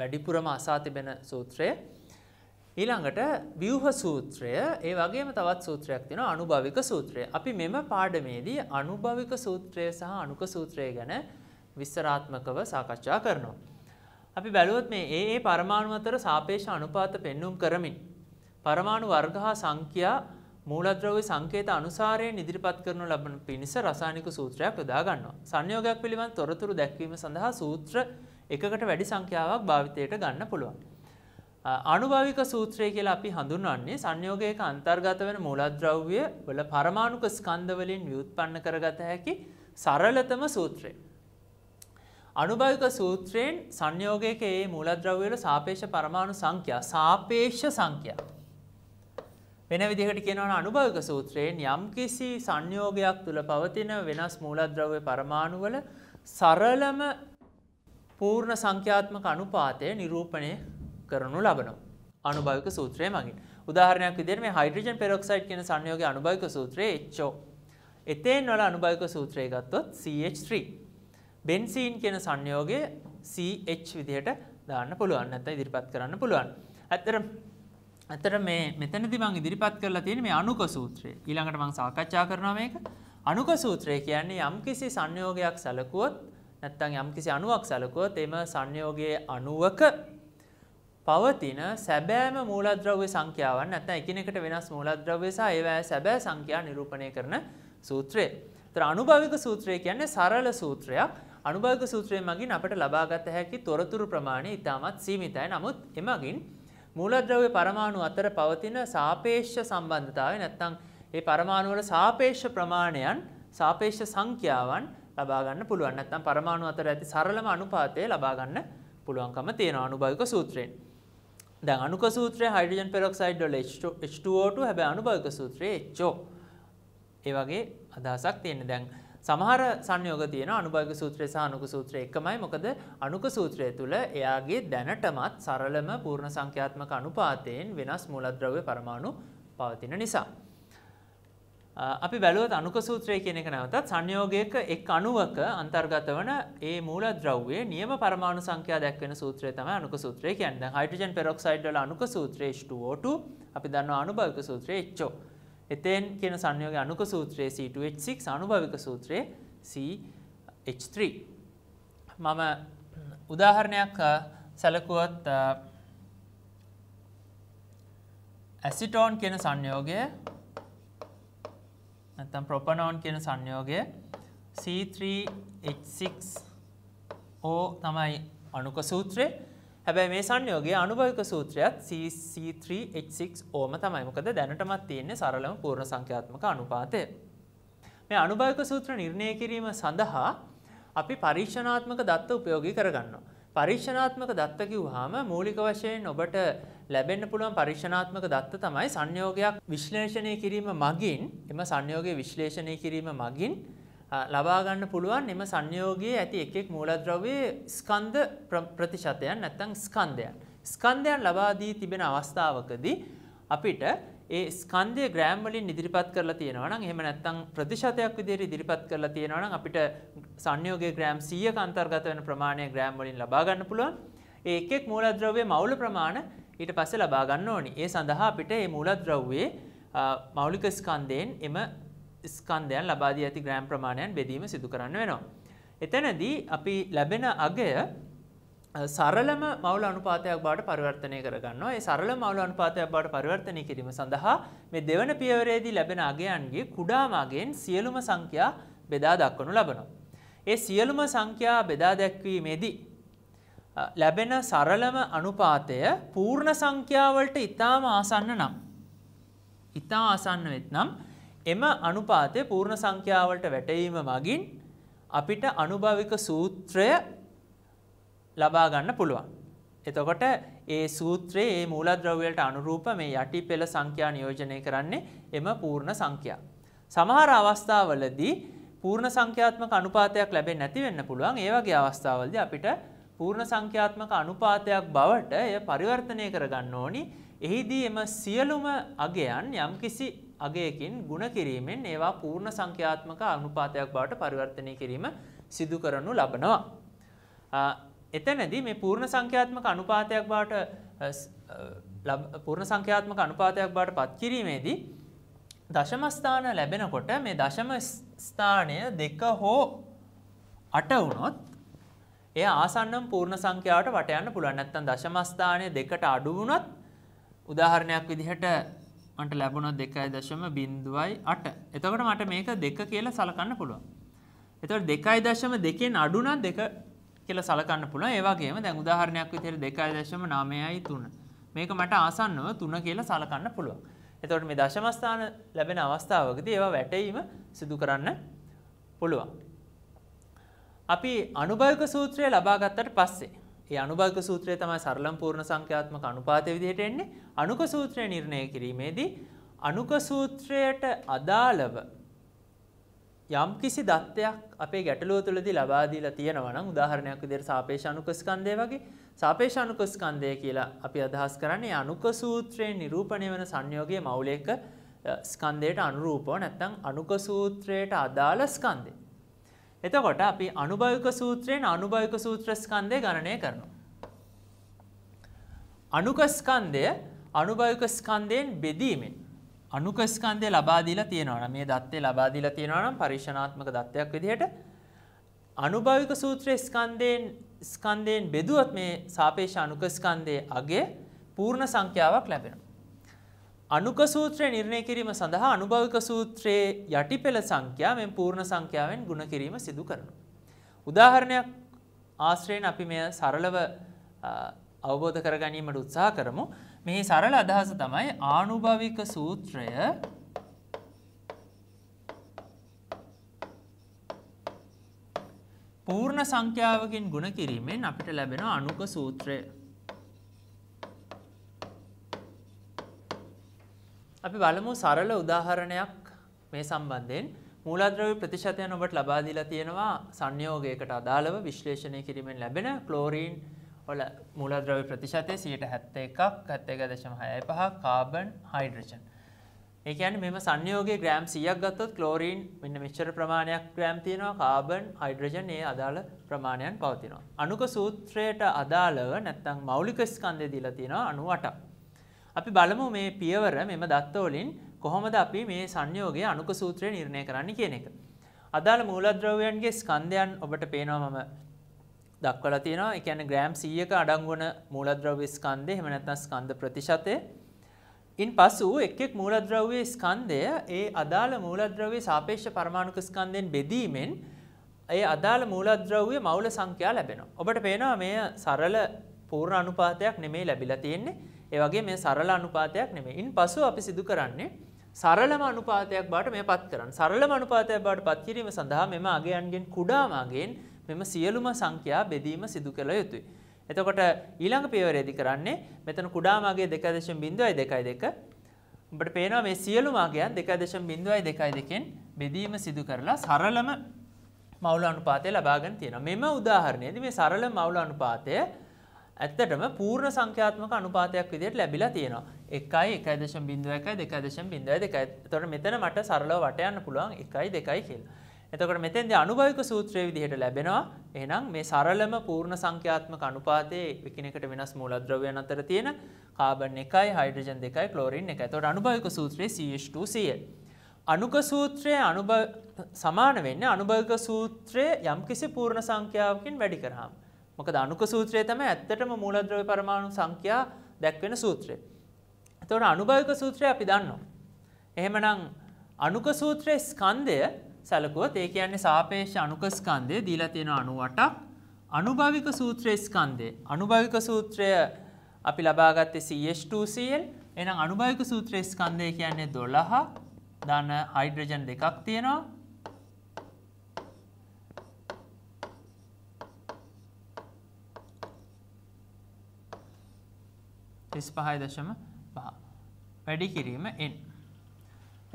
වැඩිපුරම අසා තිබෙන සූත්‍රය. ඊළඟට ව්‍යූහ සූත්‍රය ඒ වගේම තවත් සූත්‍රයක් තියෙන අනුභවික සූත්‍රය. අපි මෙම පාඩමේදී අනුභවික සූත්‍රය සහ අනුක සූත්‍රය ගැන විස්තරාත්මකව සාකච්ඡා කරනවා. අපි බැලුවොත් මේ ඒ ඒ පරමාණු අතර සාපේක්ෂ අනුපාත පෙන්눔 කරමින් පරමාණු වර්ග හා සංඛ්‍යා මූලද්‍රව්‍ය සංකේත අනුසාරයෙන් ඉදිරිපත් කරනු ලබන පිණිස රසායනික සූත්‍රයක් යොදා ගන්නවා. සංයෝගයක් පිළිබඳ තොරතුරු දැක්වීම සඳහා සූත්‍ර එකකට වැඩි සංඛ්‍යාවක් භාවිතයට ගන්න පුළුවන්. අනුභවික සූත්‍රය කියලා අපි හඳුන්වන්නේ සංයෝගයක අන්තර්ගත වෙන මූලද්‍රව්‍ය වල පරමාණුක ස්කන්ධ වලින් ව්‍යුත්පන්න කරගත හැකි සරලතම සූත්‍රය. අනුභවික සූත්‍රයෙන් සංයෝගයක ඒ මූලද්‍රව්‍ය වල සාපේක්ෂ පරමාණු සංඛ්‍යා සාපේක්ෂ සංඛ්‍යා වෙන විදිහකට කියනවනම් අනුභවික සූත්‍රයෙන් යම්කිසි සංයෝගයක් තුල පවතින වෙනස් මූලද්‍රව්‍ය පරමාණු වල සරලම පූර්ණ සංඛ්‍යාත්මක අනුපාතය නිරූපණය කරනු ලබනවා. අනුභවික සූත්‍රය මගින්. උදාහරණයක් විදිහට මේ හයිඩ්‍රජන් පෙරොක්සයිඩ් කියන සංයෝගයේ අනුභවික සූත්‍රය HO. එතේන් වල අනුභවික සූත්‍රය ගත්තොත් CH3. බෙන්සීන් කියන සංයෝගයේ CH විදිහට දාන්න පුළුවන්. නැත්නම් ඉදිරිපත් කරන්න පුළුවන්. ඇත්තටම ඇත්තට මේ මෙතනදී මම ඉදිරිපත් කරලා තියෙන්නේ මේ අණුක සූත්‍රය. ඊළඟට මම සාකච්ඡා කරනවා මේක. අණුක සූත්‍රය කියන්නේ යම්කිසි සංයෝගයක් සැලකුවොත් නැත්තං යම්කිසි අනුවක් සැලකුවොත් එම සංයෝගයේ අනුවක පවතින සැබෑම මූලද්‍රව්‍ය සංඛ්‍යාවන් නැත්නම් එකිනෙකට වෙනස් මූලද්‍රව්‍ය සහ ඒවා සැබෑ සංඛ්‍යා නිරූපණය කරන සූත්‍රය. ඒතර අනුභවික සූත්‍රය කියන්නේ සරල සූත්‍රයක්. අනුභවික සූත්‍රය මගින් අපට ලබාගත හැකි තොරතුරු ප්‍රමාණය ඉතාමත් සීමිතයි. නමුත් එමගින් මූලද්‍රව්‍ය පරමාණු අතර පවතින සාපේක්ෂ සම්බන්ධතාවය නැත්නම් ඒ පරමාණු වල සාපේක්ෂ ප්‍රමාණයන් සාපේක්ෂ සංඛ්‍යාවන් ලබා ගන්න පුළුවන්. නැත්නම් පරමාණු අතර ඇති සරලම අනුපාතය ලබා ගන්න පුළුවන්කම තියෙනවා අනුභවික සූත්‍රයෙන්. දැන් අණුක සූත්‍රයේ හයිඩ්‍රජන් පෙරොක්සයිඩ් වල H2O2 හැබැයි අනුභවික සූත්‍රයේ HO. ඒ වගේ අදහසක් තියෙන. දැන් සමහර සංයෝග තියෙන අනුභවික සූත්‍රය සහ අණුක සූත්‍රය එකමයි. මොකද අණුක සූත්‍රය තුල එයාගේ දැනටමත් සරලම පූර්ණ සංඛ්‍යාත්මක අනුපාතයෙන් වෙනස් මූලද්‍රව්‍ය පරමාණු පවතින නිසා. අපි බැලුවත් අනුක සූත්‍රය කියන එක නැවතත් සංයෝගයක එක් අණුවක අන්තර්ගත වන ඒ මූලද්‍රව්‍යයේ නියම පරමාණු සංඛ්‍යා දැක්වෙන සූත්‍රය තමයි අණුක සූත්‍රය කියන්නේ. දැන් හයිඩ්‍රජන් පෙරොක්සයිඩ් වල අණුක සූත්‍රය H2O2 අපි දන්නවා අණුභාවික සූත්‍රය HO. එතෙන් කියන සංයෝගයේ අණුක සූත්‍රයේ C2H6 අණුභාවික සූත්‍රයේ CH3. මම උදාහරණයක් සැලකුවොත් ඇසිටෝන් කියන සංයෝගය ඇත්තම් ප්‍රොපනෝන් කියන සංයෝගය C3H6O තමයි අණුක සූත්‍රය. හැබැයි මේ සංයෝගයේ අණුභවික සූත්‍රයත් C3H6Om තමයි. මොකද දැනටමත් තියෙන්නේ සරලම පූර්ණ සංඛ්‍යාත්මක අනුපාතය. මේ අණුභවික සූත්‍ර නිර්ණය කිරීම සඳහා අපි පරීක්ෂණාත්මක දත්ත උපයෝගී කරගන්නවා. පරීක්ෂණාත්මක දත්ත කිව්වහම මූලික වශයෙන් ඔබට ලැබෙන්න පුළුවන් පරීක්ෂණාත්මක දත්ත තමයි සංයෝගයක් විශ්ලේෂණය කිරීම මගින් එම සංයෝගය විශ්ලේෂණය කිරීම මගින් ලබා ගන්න පුළුවන් එම සංයෝගයේ ඇති එක් එක් මූලද්‍රව්‍යයේ ස්කන්ධ ප්‍රතිශතයන් නැත්නම් ස්කන්ධයන් ස්කන්ධයන් ලබා දී තිබෙන අවස්ථාවකදී අපිට ඒ ස්කන්ධය ග්‍රෑම් වලින් ඉදිරිපත් කරලා තියෙනවා නම් එහෙම නැත්නම් ප්‍රතිශතයක් විදිහට ඉදිරිපත් කරලා තියෙනවා නම් අපිට සංයෝගයේ ග්‍රෑම් 100ක අන්තර්ගත වෙන ප්‍රමාණය ග්‍රෑම් වලින් ලබා ගන්න පුළුවන්. ඒ එක් එක් මූලද්‍රව්‍යයේ මවුල ප්‍රමාණය ඊට පස්සේ ලබා ගන්න ඕනි. ඒ සඳහා අපිට මේ මූලද්‍රව්‍යයේ මෞලික ස්කන්ධයෙන් එම ස්කන්ධයන් ලබා දී ඇති ග්‍රෑම් ප්‍රමාණයන් බෙදීම සිදු කරන්න වෙනවා. එතනදී අපි ලැබෙන අගය සරලම මවුල අනුපාතයක් බවට පරිවර්තනය කරගන්නවා. ඒ සරල මවුල අනුපාතයක් බවට පරිවර්තනය කිරීම සඳහා මේ දෙවන පියවරේදී ලැබෙන අගයන්ගේ කුඩාම අගයෙන් සියලුම සංඛ්‍යා බෙදා දක්වනු ලබනවා. ඒ සියලුම සංඛ්‍යා බෙදා දැක්වීමේදී ලැබෙන සරලම අනුපාතය පූර්ණ සංඛ්‍යාවලට ඉතාම ආසන්න නම්. ඉතා ආසන්න වෙත්නම් එම අනුපාතය පූර්ණ සංඛ්‍යාවලට වැටීම මගින් අපිට අනුභවික සූත්‍රය ලබා ගන්න පුළුවන්. එතකොට ඒ සූත්‍රයේ ඒ මූලද්‍රව්‍යයට අනුරූප මේ යටි පෙළ සංඛ්‍යා නියෝජනය කරන්නේ එම පූර්ණ සංඛ්‍යා. සමහර අවස්ථාවලදී පූර්ණ සංඛ්‍යාත්මක අනුපාතයක් ලැබෙන්නේ නැති වෙන්න පුළුවන්. ඒ වගේ අවස්ථාවලදී අපිට පූර්ණ සංඛ්‍යාත්මක අනුපාතයක් බවට එය පරිවර්තනය කරගන්න ඕනි. එහිදී එම සියලුම අගයන් යම්කිසි අගයකින් ಗುಣ කිරීමෙන් ඒවා පූර්ණ සංඛ්‍යාත්මක අනුපාතයක් බවට පරිවර්තනය කිරීම සිදු කරනු ලබනවා. එතනදී මේ පූර්ණ සංඛ්‍යාත්මක අනුපාතයක් බවට පූර්ණ සංඛ්‍යාත්මක අනුපාතයක් බවට පත් කිරීමේදී දශම ස්ථාන ලැබෙනකොට මේ දශම ස්ථානය දෙක හෝ අට වුණොත් එය ආසන්නම පූර්ණ සංඛ්‍යාවට වට යන්න පුළුවන්. නැත්නම් දශම ස්ථානයේ දෙකට අඩු වුණොත් උදාහරණයක් විදිහට මට ලැබුණා 2.08. එතකොට මට මේක 2 කියලා සලකන්න පුළුවන්. එතකොට 2.2න් අඩු නම් 2 කියලා සලකන්න පුළුවන්. ඒ වගේම දැන් උදාහරණයක් විදිහට 2.913. මේක මට ආසන්නව 3 කියලා සලකන්න පුළුවන්. එතකොට මේ දශම ස්ථාන ලැබෙන අවස්ථාවකදී ඒවා වැටීම සිදු කරන්න පුළුවන්. අපි අනුභවක සූත්‍රය ලබාගත්තට පස්සේ ඒ අනුභවක සූත්‍රය තමයි සරලම් පූර්ණ සංඛ්‍යාත්මක අනුපාතය විදිහට එන්නේ අනුක සූත්‍රය නිර්ණය කිරීමේදී අනුක සූත්‍රයට අදාළව යම්කිසි දත්තයක් අපේ ගැටලුව තුළදී ලබා දීලා තියෙනවා නම් උදාහරණයක් විදිහට සාපේක්ෂ අනුක ස්කන්ධය වගේ සාපේක්ෂ අනුක ස්කන්ධය කියලා අපි අදහස් කරන්නේ අනුක සූත්‍රයෙන් නිරූපණය වෙන සංයෝගයේ මෞලික ස්කන්ධයට අනුරූපව නැත්නම් අනුක සූත්‍රයට අදාළ ස්කන්ධය එතකොට අපි අනුභවික සූත්‍රයෙන් අනුභවික සූත්‍ර ස්කන්ධය ගණනය කරනවා. අනුක ස්කන්ධය අනුභවික ස්කන්ධයෙන් බෙදීමෙන් අනුක ස්කන්ධය ලබා දීලා තියෙනවා නම් මේ தත්ත්වය ලබා දීලා තියෙනවා නම් පරික්ෂණාත්මක தත්ත්වයක් විදිහට අනුභවික සූත්‍ර ස්කන්ධයෙන් ස්කන්ධයෙන් බෙදුවොත් මේ සාපේක්ෂ අනුක ස්කන්ධයේ අගය පූර්ණ සංඛ්‍යාවක් ලැබෙනවා. අනුක සූත්‍රය නිර්ණය කිරීම සඳහා අනුභවික සූත්‍රයේ යටි පෙළ සංඛ්‍යා මෙ පූර්ණ සංඛ්‍යාවෙන් ගුණ කිරීම සිදු කරනු. උදාහරණයක් ආශ්‍රයෙන් අපි මෙය සරලව අවබෝධ කරගැනීමට උත්සාහ කරමු මෙහි සරල අදහස තමයි ආනුභවික සූත්‍රය පූර්ණ සංඛ්‍යාවකින් ගුණ කිරීමෙන් අපිට ලැබෙන අනුක සූත්‍රය අපි බලමු සරල උදාහරණයක් මේ සම්බන්ධයෙන් මූලද්‍රව්‍ය ප්‍රතිශතයන් ඔබට ලබා දීලා තියෙනවා සංයෝගයකට අදාළව විශ්ලේෂණය කිරීමෙන් ලැබෙන ක්ලෝරීන් වල මූලද්‍රව්‍ය ප්‍රතිශතය 71ක් 71.65 කාබන් හයිඩ්‍රජන්. ඒ කියන්නේ මෙම සංයෝගයේ ග්‍රෑම් 100ක් ගත්තොත් ක්ලෝරීන් මෙන්න මෙච්චර ප්‍රමාණයක් ග්‍රෑම් තියෙනවා කාබන් හයිඩ්‍රජන් ඒ අදාළ ප්‍රමාණයන් පවතිනවා. අණුක සූත්‍රයට අදාළව නැත්නම් මෞලික ස්කන්ධය දීලා තියෙනවා 98ක්. අපි බලමු මේ පියවර මෙම දත්ත වලින් කොහොමද අපි මේ සංයෝගය අණුක සූත්‍රය නිර්ණය කරන්න කියන එක. අදාළ මූලද්‍රව්‍යයන්ගේ ස්කන්ධයන් ඔබට පේනවා මම දක්වලා තියෙනවා. ඒ කියන්නේ ග්‍රෑම් 100ක අඩංගු වන මූලද්‍රව්‍ය ස්කන්ධය එහෙම නැත්නම් ස්කන්ධ ප්‍රතිශතය. ඉන්පසු එක් එක් මූලද්‍රව්‍ය ස්කන්ධය ඒ අදාළ මූලද්‍රව්‍ය සාපේක්ෂ පරමාණුක ස්කන්ධයෙන් බෙදීමෙන් ඒ අදාළ මූලද්‍රව්‍ය මවුල සංඛ්‍යා ලැබෙනවා. ඔබට පේනවා මේ සරල පූර්ණ අනුපාතයක් නෙමෙයි ලැබිලා තියෙන්නේ. ඒ වගේ මේ සරල අනුපාතයක් නෙමෙයි. ඉන්පසු අපි සිදු කරන්නේ සරලම අනුපාතයක් බවට මේ පත් කරන්න. සරලම අනුපාතයක් බවට පත් කිරීම සඳහා මෙම අගයන්ගෙන් කුඩාම අගයෙන් මෙම සියලුම සංඛ්‍යා බෙදීම සිදු කළ යුතුයි. එතකොට ඊළඟ පියවරේදී කරන්නේ මෙතන කුඩාම අගය 2.0.2 ඔබට පේනවා මේ සියලුම අගයන් 2.0.2 කින් බෙදීම සිදු කරලා සරලම මවුල අනුපාතය ලබා ගන්න තියෙනවා. මෙම උදාහරණයේදී මේ සරල මවුල අනුපාතය 0.2 ඇත්තටම පූර්ණ සංඛ්‍යාත්මක අනුපාතයක් විදිහට ලැබිලා තියෙනවා. 1යි 1.01යි 2.01යි 2. එතකොට මෙතන මට සරලව වට යන්න පුළුවන් 1යි 2යි කියලා. එතකොට මෙතෙන්දී අනුභවික සූත්‍රයේ විදිහට ලැබෙනවා. එහෙනම් මේ සරලම පූර්ණ සංඛ්‍යාත්මක අනුපාතයේ එකිනෙකට වෙනස් මූලද්‍රව්‍යයන් අතර තියෙන කාබන් 1යි හයිඩ්‍රජන් 2යි ක්ලෝරින් 1යි. එතකොට අනුභවික සූත්‍රයේ CH2Cl. අනුක සූත්‍රයේ අනුභව සමාන වෙන්නේ අනුභවික සූත්‍රයේ යම්කිසි පූර්ණ සංඛ්‍යාවකින් වැඩි කරාම. මොකද අණුක සූත්‍රය තමයි ඇත්තටම මූලද්‍රව්‍ය පරමාණු සංඛ්‍යා දැක්වෙන සූත්‍රය. එතකොට අණුභාවික සූත්‍රය අපි දන්නවා. එහෙමනම් අණුක සූත්‍රයේ ස්කන්ධය සැලකුවොත් ඒ කියන්නේ සාපේක්ෂ අණුක ස්කන්ධය දීලා තියෙන 98ක් අණුභාවික සූත්‍රයේ ස්කන්ධය. අණුභාවික සූත්‍රය අපි ලබාගත්තේ CH2Cl. එහෙනම් අණුභාවික සූත්‍රයේ ස්කන්ධය කියන්නේ 12 ධන හයිඩ්‍රජන් දෙකක් තියෙනවා. තිස් පහයි දශම පහ වැඩි කිරීම එන්.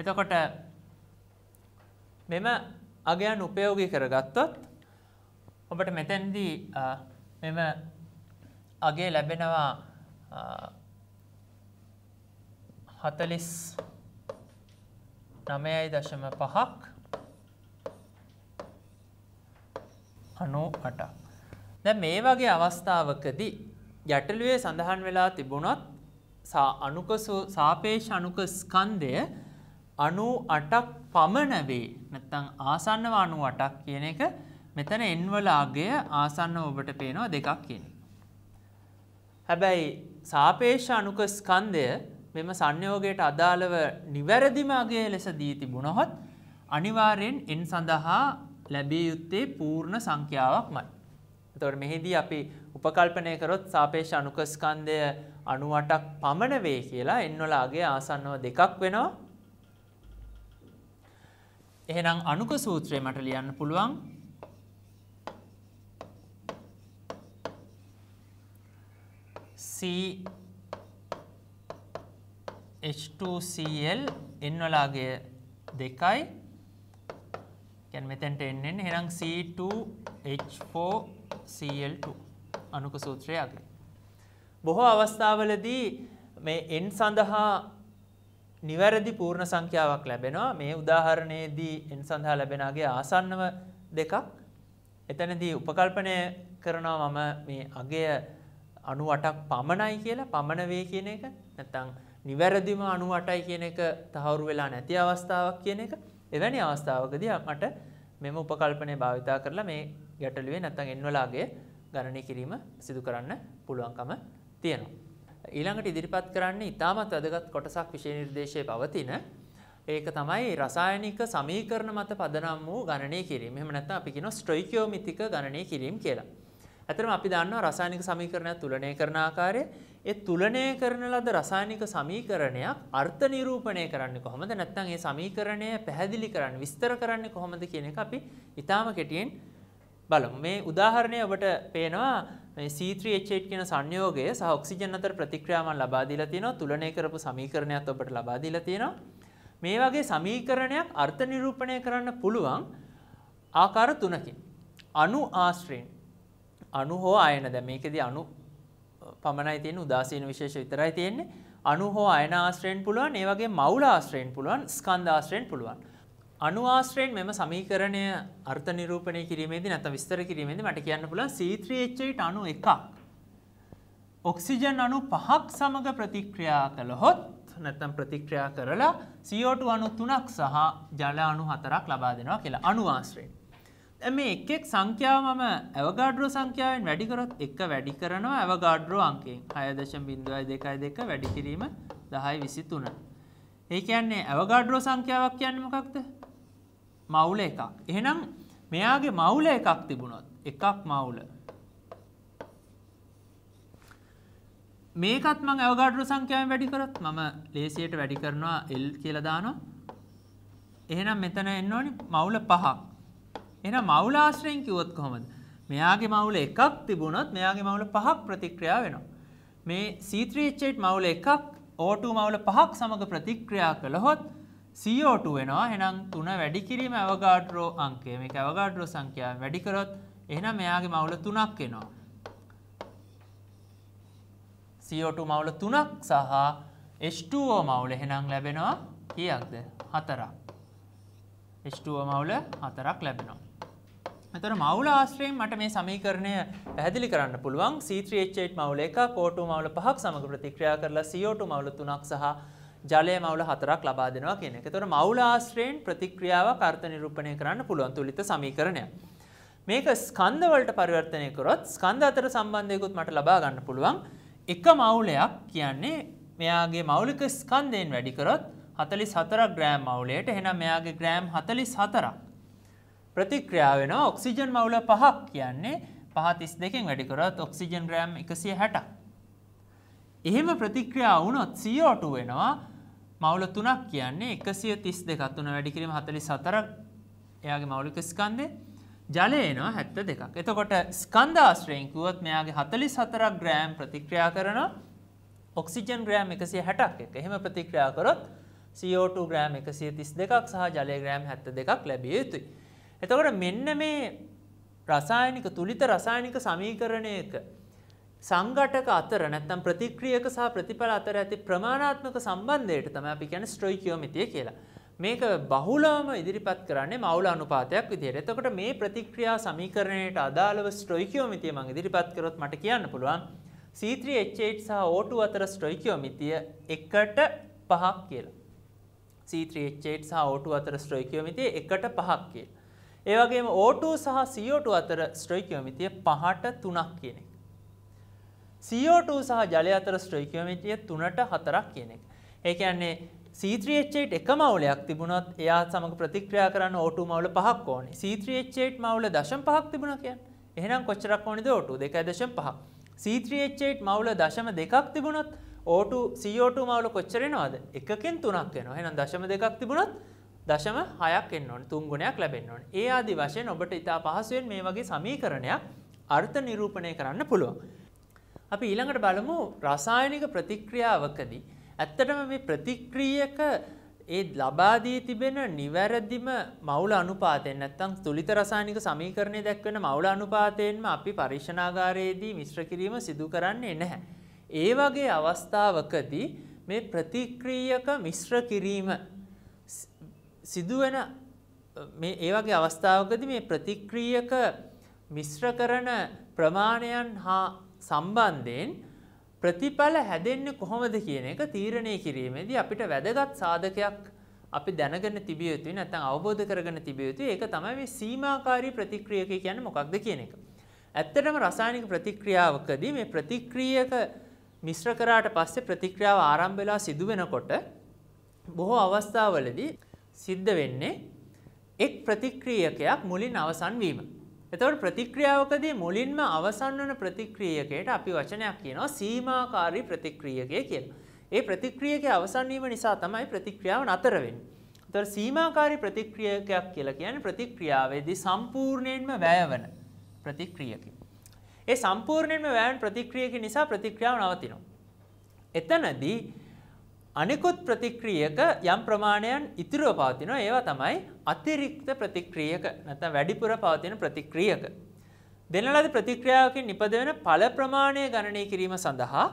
එතකොට මෙම අගයන් උපයෝගී කරගත්තොත් ඔබට මෙතැන්දී මෙම අගේ ලැබෙනවා හතලිස් නමයයි දශම පහක් අනෝ අටක්. දැ මේ වගේ අවස්ථාවකදී ගැටලුවේ සඳහන් වෙලා තිබුණත් අනුක සාපේෂ අනුක ස්කන්දය අනු අටක් පමණවේ නැත්තං ආසන්නව අනු අටක් කියන එක මෙතන එන්වලාගේ ආසන්න ඔබට පේනවා දෙකක් කියන. හැබැයි සාපේෂ අනුක ස්කන්දය මෙම සංයෝගයට අදාළව නිවැරදිමගේ ලෙස දී තිබුණොහොත් අනිවාරයෙන් එන් සඳහා ලැබිය යුත්තේ පූර්ණ සංඛ්‍යාවක් මයි. එතකොට මෙහිදී අපි උපකල්පනය කරොත් සාපේක්ෂ අනුක ස්කන්ධය 98ක් පමණ වේ කියලා n වල අගය ආසන්නව දෙකක් වෙනවා. එහෙනම් අනුක සූත්‍රය මට ලියන්න පුළුවන්. C H2Cl n වල අගය දෙකයි. කියන්නේ මෙතෙන්ට එන්නේ එහෙනම් C2H4 Cl2 අනුක සූත්‍රය අගේ. බොහෝ අවස්ථාවලදී මේ n සඳහා නිවැරදි පූර්ණ සංඛ්‍යාවක් ලැබෙනවා. මේ උදාහරණයේදී n සඳහා ලැබෙනාගේ ආසන්නව දෙකක්. එතනදී උපකල්පනය කරනවා මම මේ අගය 98ක් පමණයි කියලා පමණ වේ කියන එක නැත්නම් නිවැරදිම 98යි කියන එක තහවුරු වෙලා නැති අවස්ථාවක් කියන එක එවැනි අවස්ථාවකදී මට මෙම උපකල්පනය භාවිතා කරලා මේ ගැටලුවේ නැත්නම් එන්වලාගේ ගණනය කිරීම සිදු කරන්න පුළුවන්කම තියෙනවා. ඊළඟට ඉදිරිපත් කරන්නේ ඉතාමත් වැදගත් කොටසක් විෂය නිර්දේශයේ පවතින ඒක තමයි රසායනික සමීකරණ මත පදනම් වූ ගණනය කිරීම. එහෙම නැත්නම් අපි කියනවා ස්ටොයිකියෝමිතික ගණනය කිරීම කියලා. ඇතරම අපි දන්නවා රසායනික සමීකරණයක් තුලනය කරන ආකාරය ඒ තුලනය කරන ලද රසායනික සමීකරණයක් අර්ථ නිරූපණය කරන්නේ කොහොමද නැත්නම් ඒ සමීකරණය පැහැදිලි කරන්න විස්තර කරන්නේ කොහොමද කියන එක අපි ඊටාම කෙටියෙන් බලමු. මේ උදාහරණය ඔබට පේනවා මේ C3H8 කියන සංයෝගය සහ ඔක්සිජන් අතර ප්‍රතික්‍රියාවන් ලබා දීලා තියෙනවා. තුලනය කරපු සමීකරණයක් ඔබට ලබා දීලා තියෙනවා. මේ වගේ සමීකරණයක් අර්ථ නිරූපණය කරන්න පුළුවන් ආකාර තුනකින්. අණු ආශ්‍රයෙන් අණු හෝ අයන දැන් මේකෙදී අණු පමණයි තියෙන්නේ උදාසීන විශේෂ විතරයි තියෙන්නේ. අණු හෝ අයන ආශ්‍රයෙන් පුළුවන්, ඒ වගේ මවුල ආශ්‍රයෙන් පුළුවන්, ස්කන්ධ ආශ්‍රයෙන් පුළුවන්. අනුවාශ්‍රයෙන් මෙම සමීකරණය අර්ථ නිරූපණය කිරීමේදී නැත්නම් විස්තර කිරීමේදී මට කියන්න පුළුවන් C3H8 අණු එකක් ඔක්සිජන් අණු පහක් සමග ප්‍රතික්‍රියා කළහොත් නැත්තම් ප්‍රතික්‍රියා කරලා CO2 අණු 3ක් සහ ජල අණු 4ක් ලබා දෙනවා කියලා අණුආශ්‍රයෙන්. මේ එක් එක් සංඛ්‍යාව මම අවගාඩ්‍රෝ සංඛ්‍යාවෙන් වැඩි කරොත් 1 වැඩි කරනවා අවගාඩ්‍රෝ අංකයෙන් 6.022 වැඩි කිරීම 10 23. ඒ කියන්නේ අවගාඩ්‍රෝ සංඛ්‍යාවක් කියන්නේ මොකක්ද? මවුල එකක්. එහෙනම් මෙයාගේ මවුල එකක් තිබුණොත් එකක් මවුල. මේකත් මං ඇවගාඩරු සංඛ්‍යාවෙන් වැඩි කරොත් මම ලේසියට වැඩි කරනවා L කියලා දානවා. එහෙනම් මෙතන එන්න ඕනි මවුල පහක්. එහෙනම් මවුල ආශ්‍රයෙන් කිව්වොත් කොහොමද? මෙයාගේ මවුල එකක් තිබුණොත් මෙයාගේ මවුල පහක් ප්‍රතික්‍රියා වෙනවා. මේ C3H8 මවුල එකක් O2 මවුල පහක් සමග ප්‍රතික්‍රියා කළහොත් CO2 වෙනවා එහෙනම් 3 වැඩි කිරීම අවගාඩ්‍රෝ අංකය මේක අවගාඩ්‍රෝ සංඛ්‍යාව වැඩි කරොත් එහෙනම් මෙයාගේ මවුල 3ක් එනවා CO2 මවුල 3ක් සහ H2O මවුල එහෙනම් ලැබෙනවා කීයක්ද 4ක් H2O මවුල 4ක් ලැබෙනවා එතකොට මවුල ආශ්‍රයෙන් මට මේ සමීකරණය පැහැදිලි කරන්න පුළුවන් C3H8 මවුල 1 O2 මවුල 5ක් සමග ප්‍රතික්‍රියා කරලා CO2 මවුල 3ක් සහ ජලය මවුල හතරක් ලබා දෙනවා කියන එක. ඒතකොට මවුල ආශ්‍රයෙන් ප්‍රතික්‍රියාවක් අර්ථ නිරූපණය කරන්න පුළුවන් තුලිත සමීකරණයක්. මේක ස්කන්ධ වලට පරිවර්තනය කරොත් ස්කන්ධ අතර සම්බන්ධයකුත් මට ලබා ගන්න පුළුවන්. එක මවුලයක් කියන්නේ මෙයාගේ මෞලික ස්කන්ධයෙන් වැඩි කරොත් 44 ග්‍රෑම් මවුලයට එහෙනම් මෙයාගේ ග්‍රෑම් 44ක් ප්‍රතික්‍රියා වෙනවා ඔක්සිජන් මවුල පහක් කියන්නේ පහ 32කින් වැඩි කරොත් ඔක්සිජන් ග්‍රෑම් 160ක්. එහෙම ප්‍රතික්‍රියා වුණොත් CO2 වෙනවා මවුල තුනක් කියන්නේ එකසිය තිස් දෙකක් තුන වැඩිකිරීම හතලි සතරක් එයාගේ මවුලික ස්කන්දේ ජලයනවා හැත්ත දෙකක්. එතකොට ස්කන්ධාශ්‍රයෙන් කුවත් මෙයාගේ හතලි සතරක් ග්‍රෑම් ප්‍රතික්‍රියා කරන ඔක්සිජන් ග්‍රෑම් එකසිය හැටක් එක එහෙම ප්‍රතික්‍රියා කරොත් CO2 ග්‍රෑම් එකසිය තිස් දෙකක් සහ ජලය ග්‍රෑම් හැත්ත දෙකක් ලැබිය යුතුයි. එතකොට මෙන්න මේ රසායනික තුළිත රසායනික සමීකරණයක සංගටක අතර නැත්තම් ප්‍රතික්‍රියක සහ ප්‍රතිඵල අතර ඇති ප්‍රමාණාත්මක සම්බන්ධයට තමයි අපි කියන්නේ ස්ටොයිකියෝමිතිය කියලා. මේක බහුලවම ඉදිරිපත් කරන්නේ මවුල අනුපාතයක් විදිහට. එතකොට මේ ප්‍රතික්‍රියා සමීකරණයට අදාළව ස්ටොයිකියෝමිතිය මම ඉදිරිපත් කරොත් මට කියන්න පුළුවන් C3H8 සහ O2 අතර ස්ටොයිකියෝමිතිය 1ට 5ක් කියලා. C3H8 සහ O2 අතර ස්ටොයිකියෝමිතිය 1ට 5ක් කියලා. ඒ වගේම O2 සහ CO2 අතර ස්ටොයිකියෝමිතිය 5ට 3ක් කියන එක. CO2 සහ ජලය අතර ස්ටොයිකියෝමීට්‍රිය 3ට 4ක් කියන එක. ඒ කියන්නේ C3H8 එක මවුලයක් තිබුණොත් එයා සමග ප්‍රතික්‍රියා කරන්න O2 මවුල 5ක් ඕනේ. C3H8 මවුල 0.5ක් තිබුණා කියන්නේ. එහෙනම් කොච්චරක් ඕනේද O2 2.5. C3H8 මවුල 0.2ක් තිබුණොත් O2 CO2 මවුල කොච්චර එනවද? එකකින් 3ක් එනවා. එහෙනම් 0.2ක් තිබුණොත් 0.6ක් එන්න ඕනේ. තුන් ගුණයක් ලැබෙන්න ඕනේ. ඒ ආදි වශයෙන් ඔබට ඉතා පහසුවෙන් මේ වගේ සමීකරණයක් අර්ථ නිරූපණය කරන්න පුළුවන්. අපි ඊළඟට බලමු රසායනික ප්‍රතික්‍රියාවකදී ඇත්තටම මේ ප්‍රතික්‍රියක ඒ ලබා දී තිබෙන නිවැරදිම මවුල අනුපාතයෙන් නැත්නම් තුලිත රසායනික සමීකරණයේ දැක්වෙන මවුල අනුපාතයෙන්ම අපි පරීක්ෂණාගාරයේදී මිශ්‍ර කිරීම සිදු කරන්නේ නැහැ. ඒ වගේ අවස්ථාවකදී මේ ප්‍රතික්‍රියක මිශ්‍ර කිරීම සිදුවෙන මේ ඒ වගේ අවස්ථාවකදී මේ ප්‍රතික්‍රියක මිශ්‍ර කරන ප්‍රමාණයන් හා සම්බන්ධයෙන් ප්‍රතිඵල හැදෙන්නේ කොහොමද කියන එක තීරණය කිරීමේදී අපිට වැදගත් සාධකයක් අපි දැනගෙන තිබිය යුතුයි නැත්නම් අවබෝධ කරගෙන තිබිය යුතුයි ඒක තමයි මේ සීමාකාරී ප්‍රතික්‍රියක කියන්නේ මොකක්ද කියන එක. ඇත්තටම රසායනික ප්‍රතික්‍රියාවකදී මේ ප්‍රතික්‍රියක මිශ්‍ර කරාට පස්සේ ප්‍රතික්‍රියාව ආරම්භ වෙලා සිදු වෙනකොට බොහෝ අවස්ථාවලදී සිද්ධ වෙන්නේ එක් ප්‍රතික්‍රියකයක් මුලින් අවසන් වීම. එතවට ප්‍රතික්‍රියාවකදී මුලින්ම අවසන් වන ප්‍රතික්‍රියකයට අපි වචනයක් කියනවා සීමාකාරී ප්‍රතික්‍රියකය කියලා. ඒ ප්‍රතික්‍රියකේ අවසන් වීම නිසා තමයි ප්‍රතික්‍රියාව නතර වෙන්නේ. ඒතර සීමාකාරී ප්‍රතික්‍රියකයක් කියලා කියන්නේ ප්‍රතික්‍රියාවේදී සම්පූර්ණයෙන්ම වැයවන ප්‍රතික්‍රියකය. ඒ සම්පූර්ණයෙන්ම වැයවන ප්‍රතික්‍රියක නිසා ප්‍රතික්‍රියාව නවතිනවා. එතනදී අනෙකුත් ප්‍රතික්‍රියක යම් ප්‍රමාණයන් ඉතිරව පවතිනවා ඒවා තමයි අතිරික්ත ප්‍රතික්‍රියක නැත්නම් වැඩිපුර පවතින ප්‍රතික්‍රියක. දෙන ලද ප්‍රතික්‍රියාවකින් නිපද වෙන ඵල ප්‍රමාණය ගණනය කිරීම සඳහා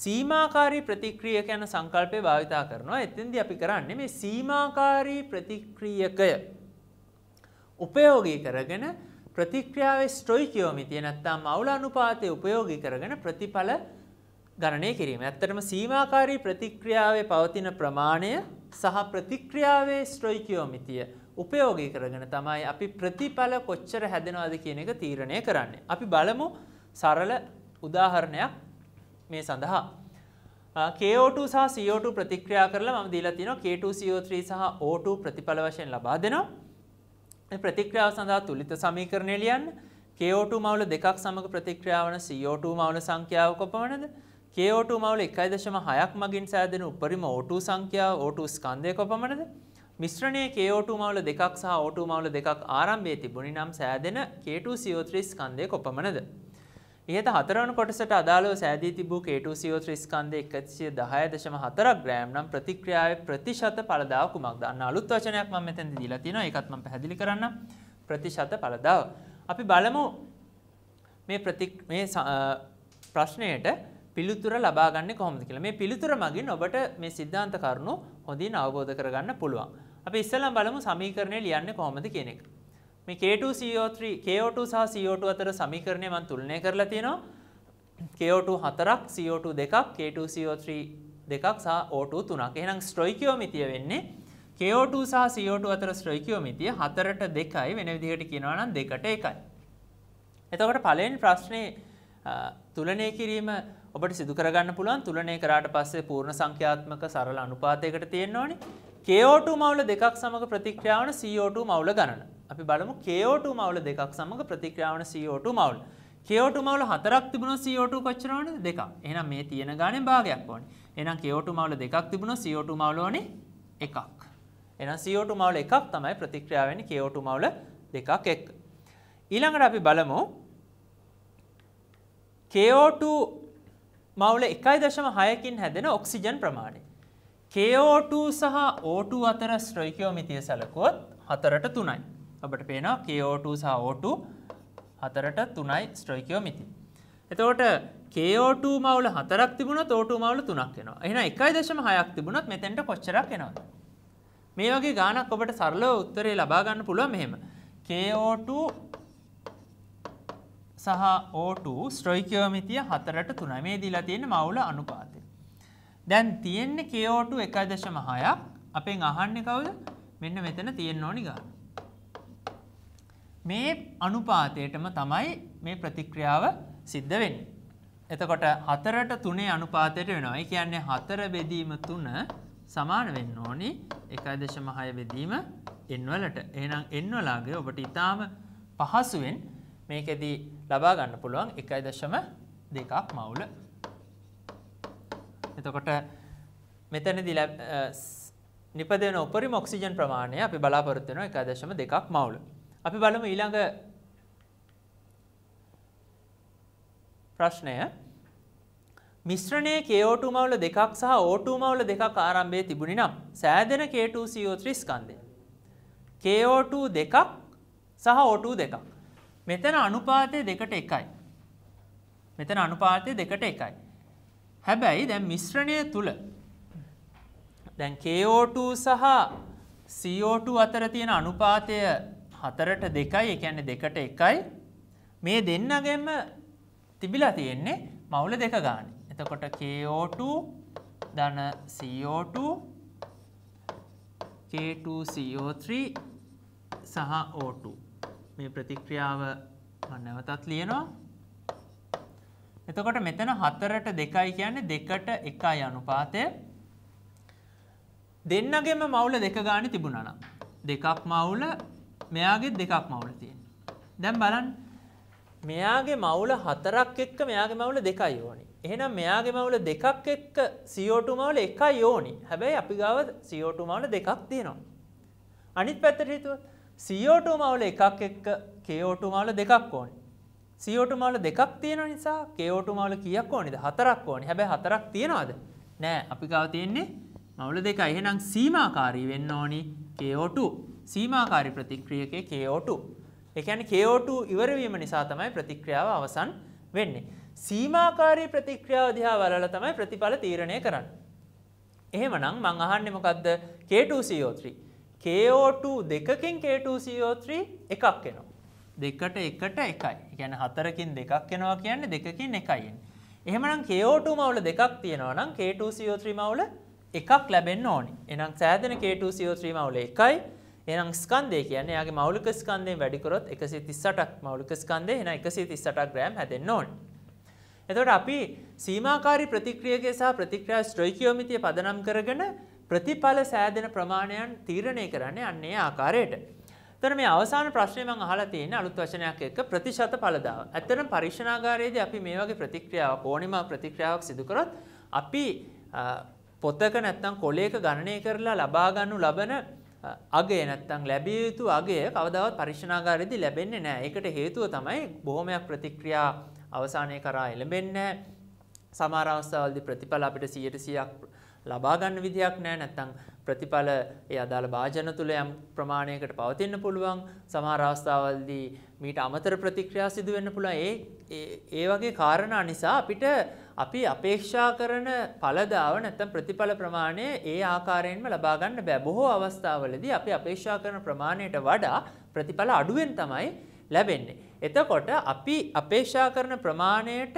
සීමාකාරී ප්‍රතික්‍රියක යන සංකල්පය භාවිතා කරනවා. එතෙන්දී අපි කරන්නේ මේ සීමාකාරී ප්‍රතික්‍රියකය උපයෝගී කරගෙන ප්‍රතික්‍රියාවේ ස්ටොයිකියෝමිතිය නැත්නම් අවුල අනුපාතය උපයෝගී කරගෙන ප්‍රතිඵල ගණනය කිරීම. ඇත්තටම සීමාකාරී ප්‍රතික්‍රියාවේ පවතින ප්‍රමාණය සහ ප්‍රතික්‍රියාවේ ස්ට්‍රොයිකියෝමිතිය උපයෝගී කරගෙන තමයි අපි ප්‍රතිඵල කොච්චර හැදෙනවද කියන එක තීරණය කරන්නේ. අපි බලමු සරල උදාහරණයක් මේ සඳහා. KO2 සහ CO2 ප්‍රතික්‍රියා කරලා මම දීලා තියෙනවා K2 CO3 සහ O2 ප්‍රතිඵල වශයෙන් ලබා දෙනවා. මේ ප්‍රතික්‍රියාව සඳහා තුලිත සමීකරණය ලියන්න. KO2 මවුල දෙකක් සමග ප්‍රතික්‍රියා වන CO2 මවුල සංඛ්‍යාව කොපමණද? KO2 මවුල 1.6ක් මගින් සෑදෙන උපරිම O2 සංඛ්‍යාව O2 ස්කන්ධයක පමණද? මිශ්‍රණයේ KO2 මවුල 2ක් සහ O2 මවුල 2ක් ආරම්භයේ තිබුණි නම් සෑදෙන K2CO3 ස්කන්ධයක පමණද? ඉහත හතරවන කොටසට අදාළව සෑදී තිබූ K2CO3 ස්කන්ධය 110.4 ග්‍රෑම් නම් ප්‍රතික්‍රියාවේ ප්‍රතිශත ඵලදාව කුමක්ද? අන්න අලුත් වචනයක් මම මෙතෙන්දී දීලා තියෙනවා. ඒකත් මම පැහැදිලි කරන්නම්. ප්‍රතිශත ඵලදාව. අපි බලමු මේ ප්‍රති මේ ප්‍රශ්නයට පිළිතුර ලබාගන්න කොහොමද කියලා. මේ පිළිතුර මගින් ඔබට මේ સિદ્ધාන්ත කරුණු හොඳින් අවබෝධ කරගන්න පුළුවන්. අපි ඉස්සෙල්ලම බලමු සමීකරණය ලියන්නේ කොහොමද කියන එක. මේ K2CO3 KO2 සහ CO2 අතර සමීකරණය මම තුලනය කරලා තියෙනවා. KO2 4ක් CO2 2ක් K2CO3 2ක් සහ O2 3ක්. එහෙනම් ස්ටොයිකියෝමිතිය වෙන්නේ KO2 සහ CO2 අතර ස්ටොයිකියෝමිතිය 4ට 2යි වෙන විදිහට කියනවා නම් 2ට 1යි. එතකොට පළවෙනි ප්‍රශ්නේ තුලනය කිරීම ඔබට සිදු කරගන්න පුළුවන් තුලනය කරාට පස්සේ පූර්ණ සංඛ්‍යාත්මක සරල අනුපාතයකට තියෙන්න ඕනේ KO2 මවුල දෙකක් සමග ප්‍රතික්‍රියා වන CO2 මවුල ගණන. අපි බලමු KO2 මවුල දෙකක් සමග ප්‍රතික්‍රියා වන CO2 මවුල. KO2 මවුල හතරක් තිබුණොත් CO2 කොච්චර ඕනේද? දෙකක්. එහෙනම් මේ තියෙන ගානේ භාගයක් ඕනේ. එහෙනම් KO2 මවුල දෙකක් තිබුණොත් CO2 මවුල ඕනේ එකක්. එහෙනම් CO2 මවුල එකක් තමයි ප්‍රතික්‍රියා වෙන්නේ KO2 මවුල දෙකක් එක්ක. ඊළඟට අපි බලමු KO2 මවුල එකයි දශම හයකින් හැදෙන ඔක්සිජන් ප්‍රමාණය. KO2 සහ O2 අතර ස්ට්‍රයිකෝමිතිය සැලකුවොත් හතරට තුනයි. ඔබට පේනවා KO2 සහ O2 හතරට තුනයි ස්ට්‍රයිකෝමිති. එතකොට KO2 මවුල හතරක් තිබුණොත් O2 මවුල තුනක් වෙනවා. එහෙනම් 1.6ක් තිබුණොත් මෙතෙන්ට කොච්චරක් එනවද? මේ වගේ ගාණක් ඔබට සරලව උත්තරේ ලබා ගන්න පුළුවන් මෙහෙම. KO2 සහ O2 ස්ට්‍රොයිකියෝමිතිය හතරට තුන මේ දීලා තියෙන මවුල අනුපාතය. දැන් තියෙන්නේ KO2 1.6ක්. අපෙන් අහන්නේ කවුද? මෙන්න මෙතන තියෙන්න ඕනි ගන්න. මේ අනුපාතයටම තමයි මේ ප්‍රතික්‍රියාව සිද්ධ වෙන්නේ. එතකොට 4ට 3 අනුපාතයට වෙනවා. ඒ කියන්නේ 4 බෙදීම 3 සමාන වෙන්න ඕනි 1.6 බෙදීම n වලට. එහෙනම් n වලගේ ඔබට ඊටාම පහසුවෙන් මේකෙදී ලබා ගන්න පුළුවන් 1.2ක් මවුල. එතකොට මෙතනදී නිපදවන උපරිම ඔක්සිජන් ප්‍රමාණය අපි බලාපොරොත්තු වෙනවා 1.2ක් මවුල. අපි බලමු ඊළඟ ප්‍රශ්නය මිශ්‍රණයේ KO2 මවුල දෙකක් සහ O2 මවුල දෙකක් ආරම්භයේ තිබුණි නම් සෑදෙන K2CO3 ස්කන්ධය KO2 දෙකක් සහ O2 දෙකක් මෙතන අනුපාතය දෙකට එකයි. මෙතන අනුපාතය දෙකට එකයි. හැබැයි දැන් මිශ්‍රණය තුළ දැන් KO2 සහ CO2 අතර තියෙන අනුපාතය හතරට දෙකයි ඒ කියන්නේ දෙකට එකයි මේ දෙන්නගෙම තිබිලා තියෙන්නේ මවුල දෙක ගන්න. එතකොට KO2 ධන CO2 K2CO3 සහ O2 මේ ප්‍රතික්‍රියාව නැවතත් ලියනවා. එතකොට මෙතන 4ට 2යි කියන්නේ 2ට 1යි අනුපාතය. දෙන්නගෙම මවුල දෙක ගානේ තිබුණා නම් දෙකක් මවුල මෙයාගේ දෙකක් මවුල තියෙනවා. දැන් බලන්න මෙයාගේ මවුල 4ක් එක්ක මෙයාගේ මවුල 2යි ඕනේ. එහෙනම් මෙයාගේ මවුල දෙකක් එක්ක CO2 මවුල එකයි ඕනි. හැබැයි අපි ගාව CO2 මවුල දෙකක් තියෙනවා. අනිත් පැත්තට හිතුවොත් CO2 මවුල එකක් එක්ක KO2 මවුල දෙකක් ඕනේ. CO2 මවුල දෙකක් තියෙන නිසා KO2 මවුල කීයක් ඕනේද? හතරක් ඕනේ. හැබැයි හතරක් තියනවද? නෑ. අපි ගාව තියෙන්නේ මවුල දෙකයි. එහෙනම් සීමාකාරී වෙන්න ඕනි KO2. සීමාකාරී ප්‍රතික්‍රියකේ KO2. ඒ කියන්නේ KO2 ඉවර වීම නිසා තමයි ප්‍රතික්‍රියාව අවසන් වෙන්නේ. සීමාකාරී ප්‍රතික්‍රියාව දිහා බලලා තමයි ප්‍රතිඵල තීරණය කරන්නේ. එහෙමනම් මං අහන්නේ මොකද්ද? K2CO3 KO2 දෙකකින් K2CO3 එකක් එනවා. දෙකට එකට එකයි. ගැන හතරකින් දෙකක් එනවා කියන්නේ දෙකකින් එකයිෙන්. එහෙමනම් KO2 මවුල දෙකක් තියෙනවා නම් K2CO3 මවුල එකක් ලැබෙන්න ඕනි. එනම් සෑදෙන K2CO3 මවුල එකයි. එනම් ස්කන්දය කියන්නේ යාගේ මෞලික ස්කන්දයෙන් වැඩිකරොත් 138ක් මෞලික ස්කන්දේ එන 138ක් ග්‍රෑම් හැදෙන්න ඕනේ. එතකොට අපි සීමාකාරී ප්‍රතික්‍රියකය සහ ප්‍රතික්‍රියා ස්ට්‍රොයිකියෝමිතිය පදනම් කරගෙන ප්‍රතිඵල සෑදෙන ප්‍රමාණයන් තීරණය කරන්නේ අන්නේ ආකාරයට. එතන මේ අවසාන ප්‍රශ්නේ මම අහලා තියෙන අලුත් වචනයක් එක්ක ප්‍රතිශත ඵලදාව. ඇත්තටම පරීක්ෂණාගාරයේදී අපි මේ වගේ ප්‍රතික්‍රියාවක් ඕනිම ප්‍රතික්‍රියාවක් සිදු කරොත් අපි පොතක නැත්තම් කොලයක ගණනය කරලා ලබා ගන්නු ලබන අගය නැත්තම් ලැබිය යුතු අගය කවදාවත් පරීක්ෂණාගාරයේදී ලැබෙන්නේ නැහැ. ඒකට හේතුව තමයි බොහොමයක් ප්‍රතික්‍රියා අවසානයේ කරා එළඹෙන්නේ නැහැ. සමහර අවස්ථාවලදී ප්‍රතිඵල අපිට 100%ක් ලබා ගන්න විදියක් නැහැ නැත්නම් ප්‍රතිඵල ඒ අදාළ භාජන තුල යම් ප්‍රමාණයකට පවතින්න පුළුවන් සමහර අවස්ථාවල්දී මීට අමතර ප්‍රතික්‍රියා සිදු වෙන්න පුළුවන් ඒ ඒ වගේ කාරණා නිසා අපිට අපි අපේක්ෂා කරන ඵලදාව නැත්නම් ප්‍රතිඵල ප්‍රමාණය ඒ ආකාරයෙන්ම ලබා ගන්න බෑ බොහෝ අවස්ථාවලදී අපි අපේක්ෂා කරන ප්‍රමාණයට වඩා ප්‍රතිඵල අඩුවෙන් තමයි ලැබෙන්නේ එතකොට අපි අපේක්ෂා කරන ප්‍රමාණයට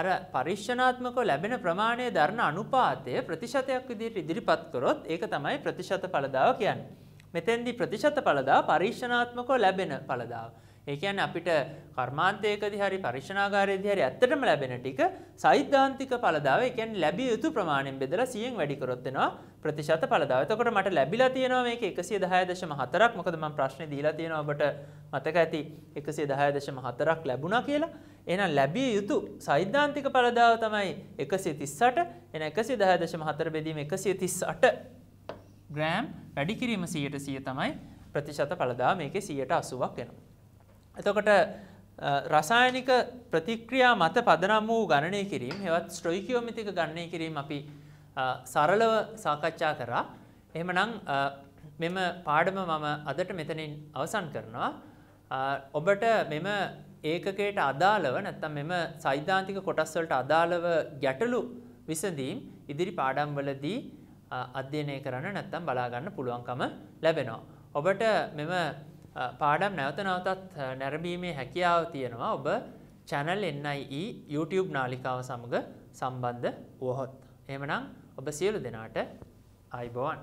අර පරික්ෂණාත්මකව ලැබෙන ප්‍රමාණය දරන අනුපාතය ප්‍රතිශතයක් විදිහට ඉදිරිපත් කරොත් ඒක තමයි ප්‍රතිශත ඵලදාව කියන්නේ. මෙතෙන්දී ප්‍රතිශත ඵලදාව පරික්ෂණාත්මකව ලැබෙන ඵලදාව. ඒ කියන්නේ අපිට කර්මාන්තයකදී හරි පරීක්ෂණාගාරයේදී හරි ඇත්තටම ලැබෙන ටික සෛද්ධාන්තික පළදාව ඒ කියන්නේ ලැබිය යුතු ප්‍රමාණයෙන් බෙදලා 100න් වැඩි කරොත් වෙනවා ප්‍රතිශත පළදාව. එතකොට මට ලැබිලා තියෙනවා මේක 110.4ක්. මොකද මම ප්‍රශ්නේ දීලා තියෙනවා ඔබට මතක ඇති 110.4ක් ලැබුණා කියලා. එහෙනම් ලැබිය යුතු සෛද්ධාන්තික පළදාව තමයි 138. එහෙනම් 110.4 බෙදීම 138 ග්‍රෑම් වැඩි කිරීම 100% තමයි ප්‍රතිශත පළදාව මේකේ 180ක් වෙනවා. එතකොට රසායනික ප්‍රතික්‍රියා මත පදනම් වූ ගණනය කිරීම හෙවත් ස්ට්‍රොයිකියෝමිතික ගණනය කිරීම අපි සරලව සාකච්ඡා කරා. එහෙමනම් මෙම පාඩම මම අදට මෙතනින් අවසන් කරනවා. ඔබට මෙම ඒකකයට අදාළව නැත්තම් මෙම සෛද්ධාන්තික කොටස්වලට අදාළව ගැටලු විසඳීම් ඉදිරි පාඩම්වලදී අධ්‍යයනය කරන්න නැත්තම් බලාගන්න පුළුවන්කම ලැබෙනවා. ඔබට මෙම පාඩම් නැවත නවතත් නැරඹීමේ හැකියාව තියෙනවා ඔබ channel NIE YouTube නාලිකාව සමග සම්බන්ධ වුවහොත්. එහෙමනම් ඔබ සියලු දෙනාට ආයිබෝවන්.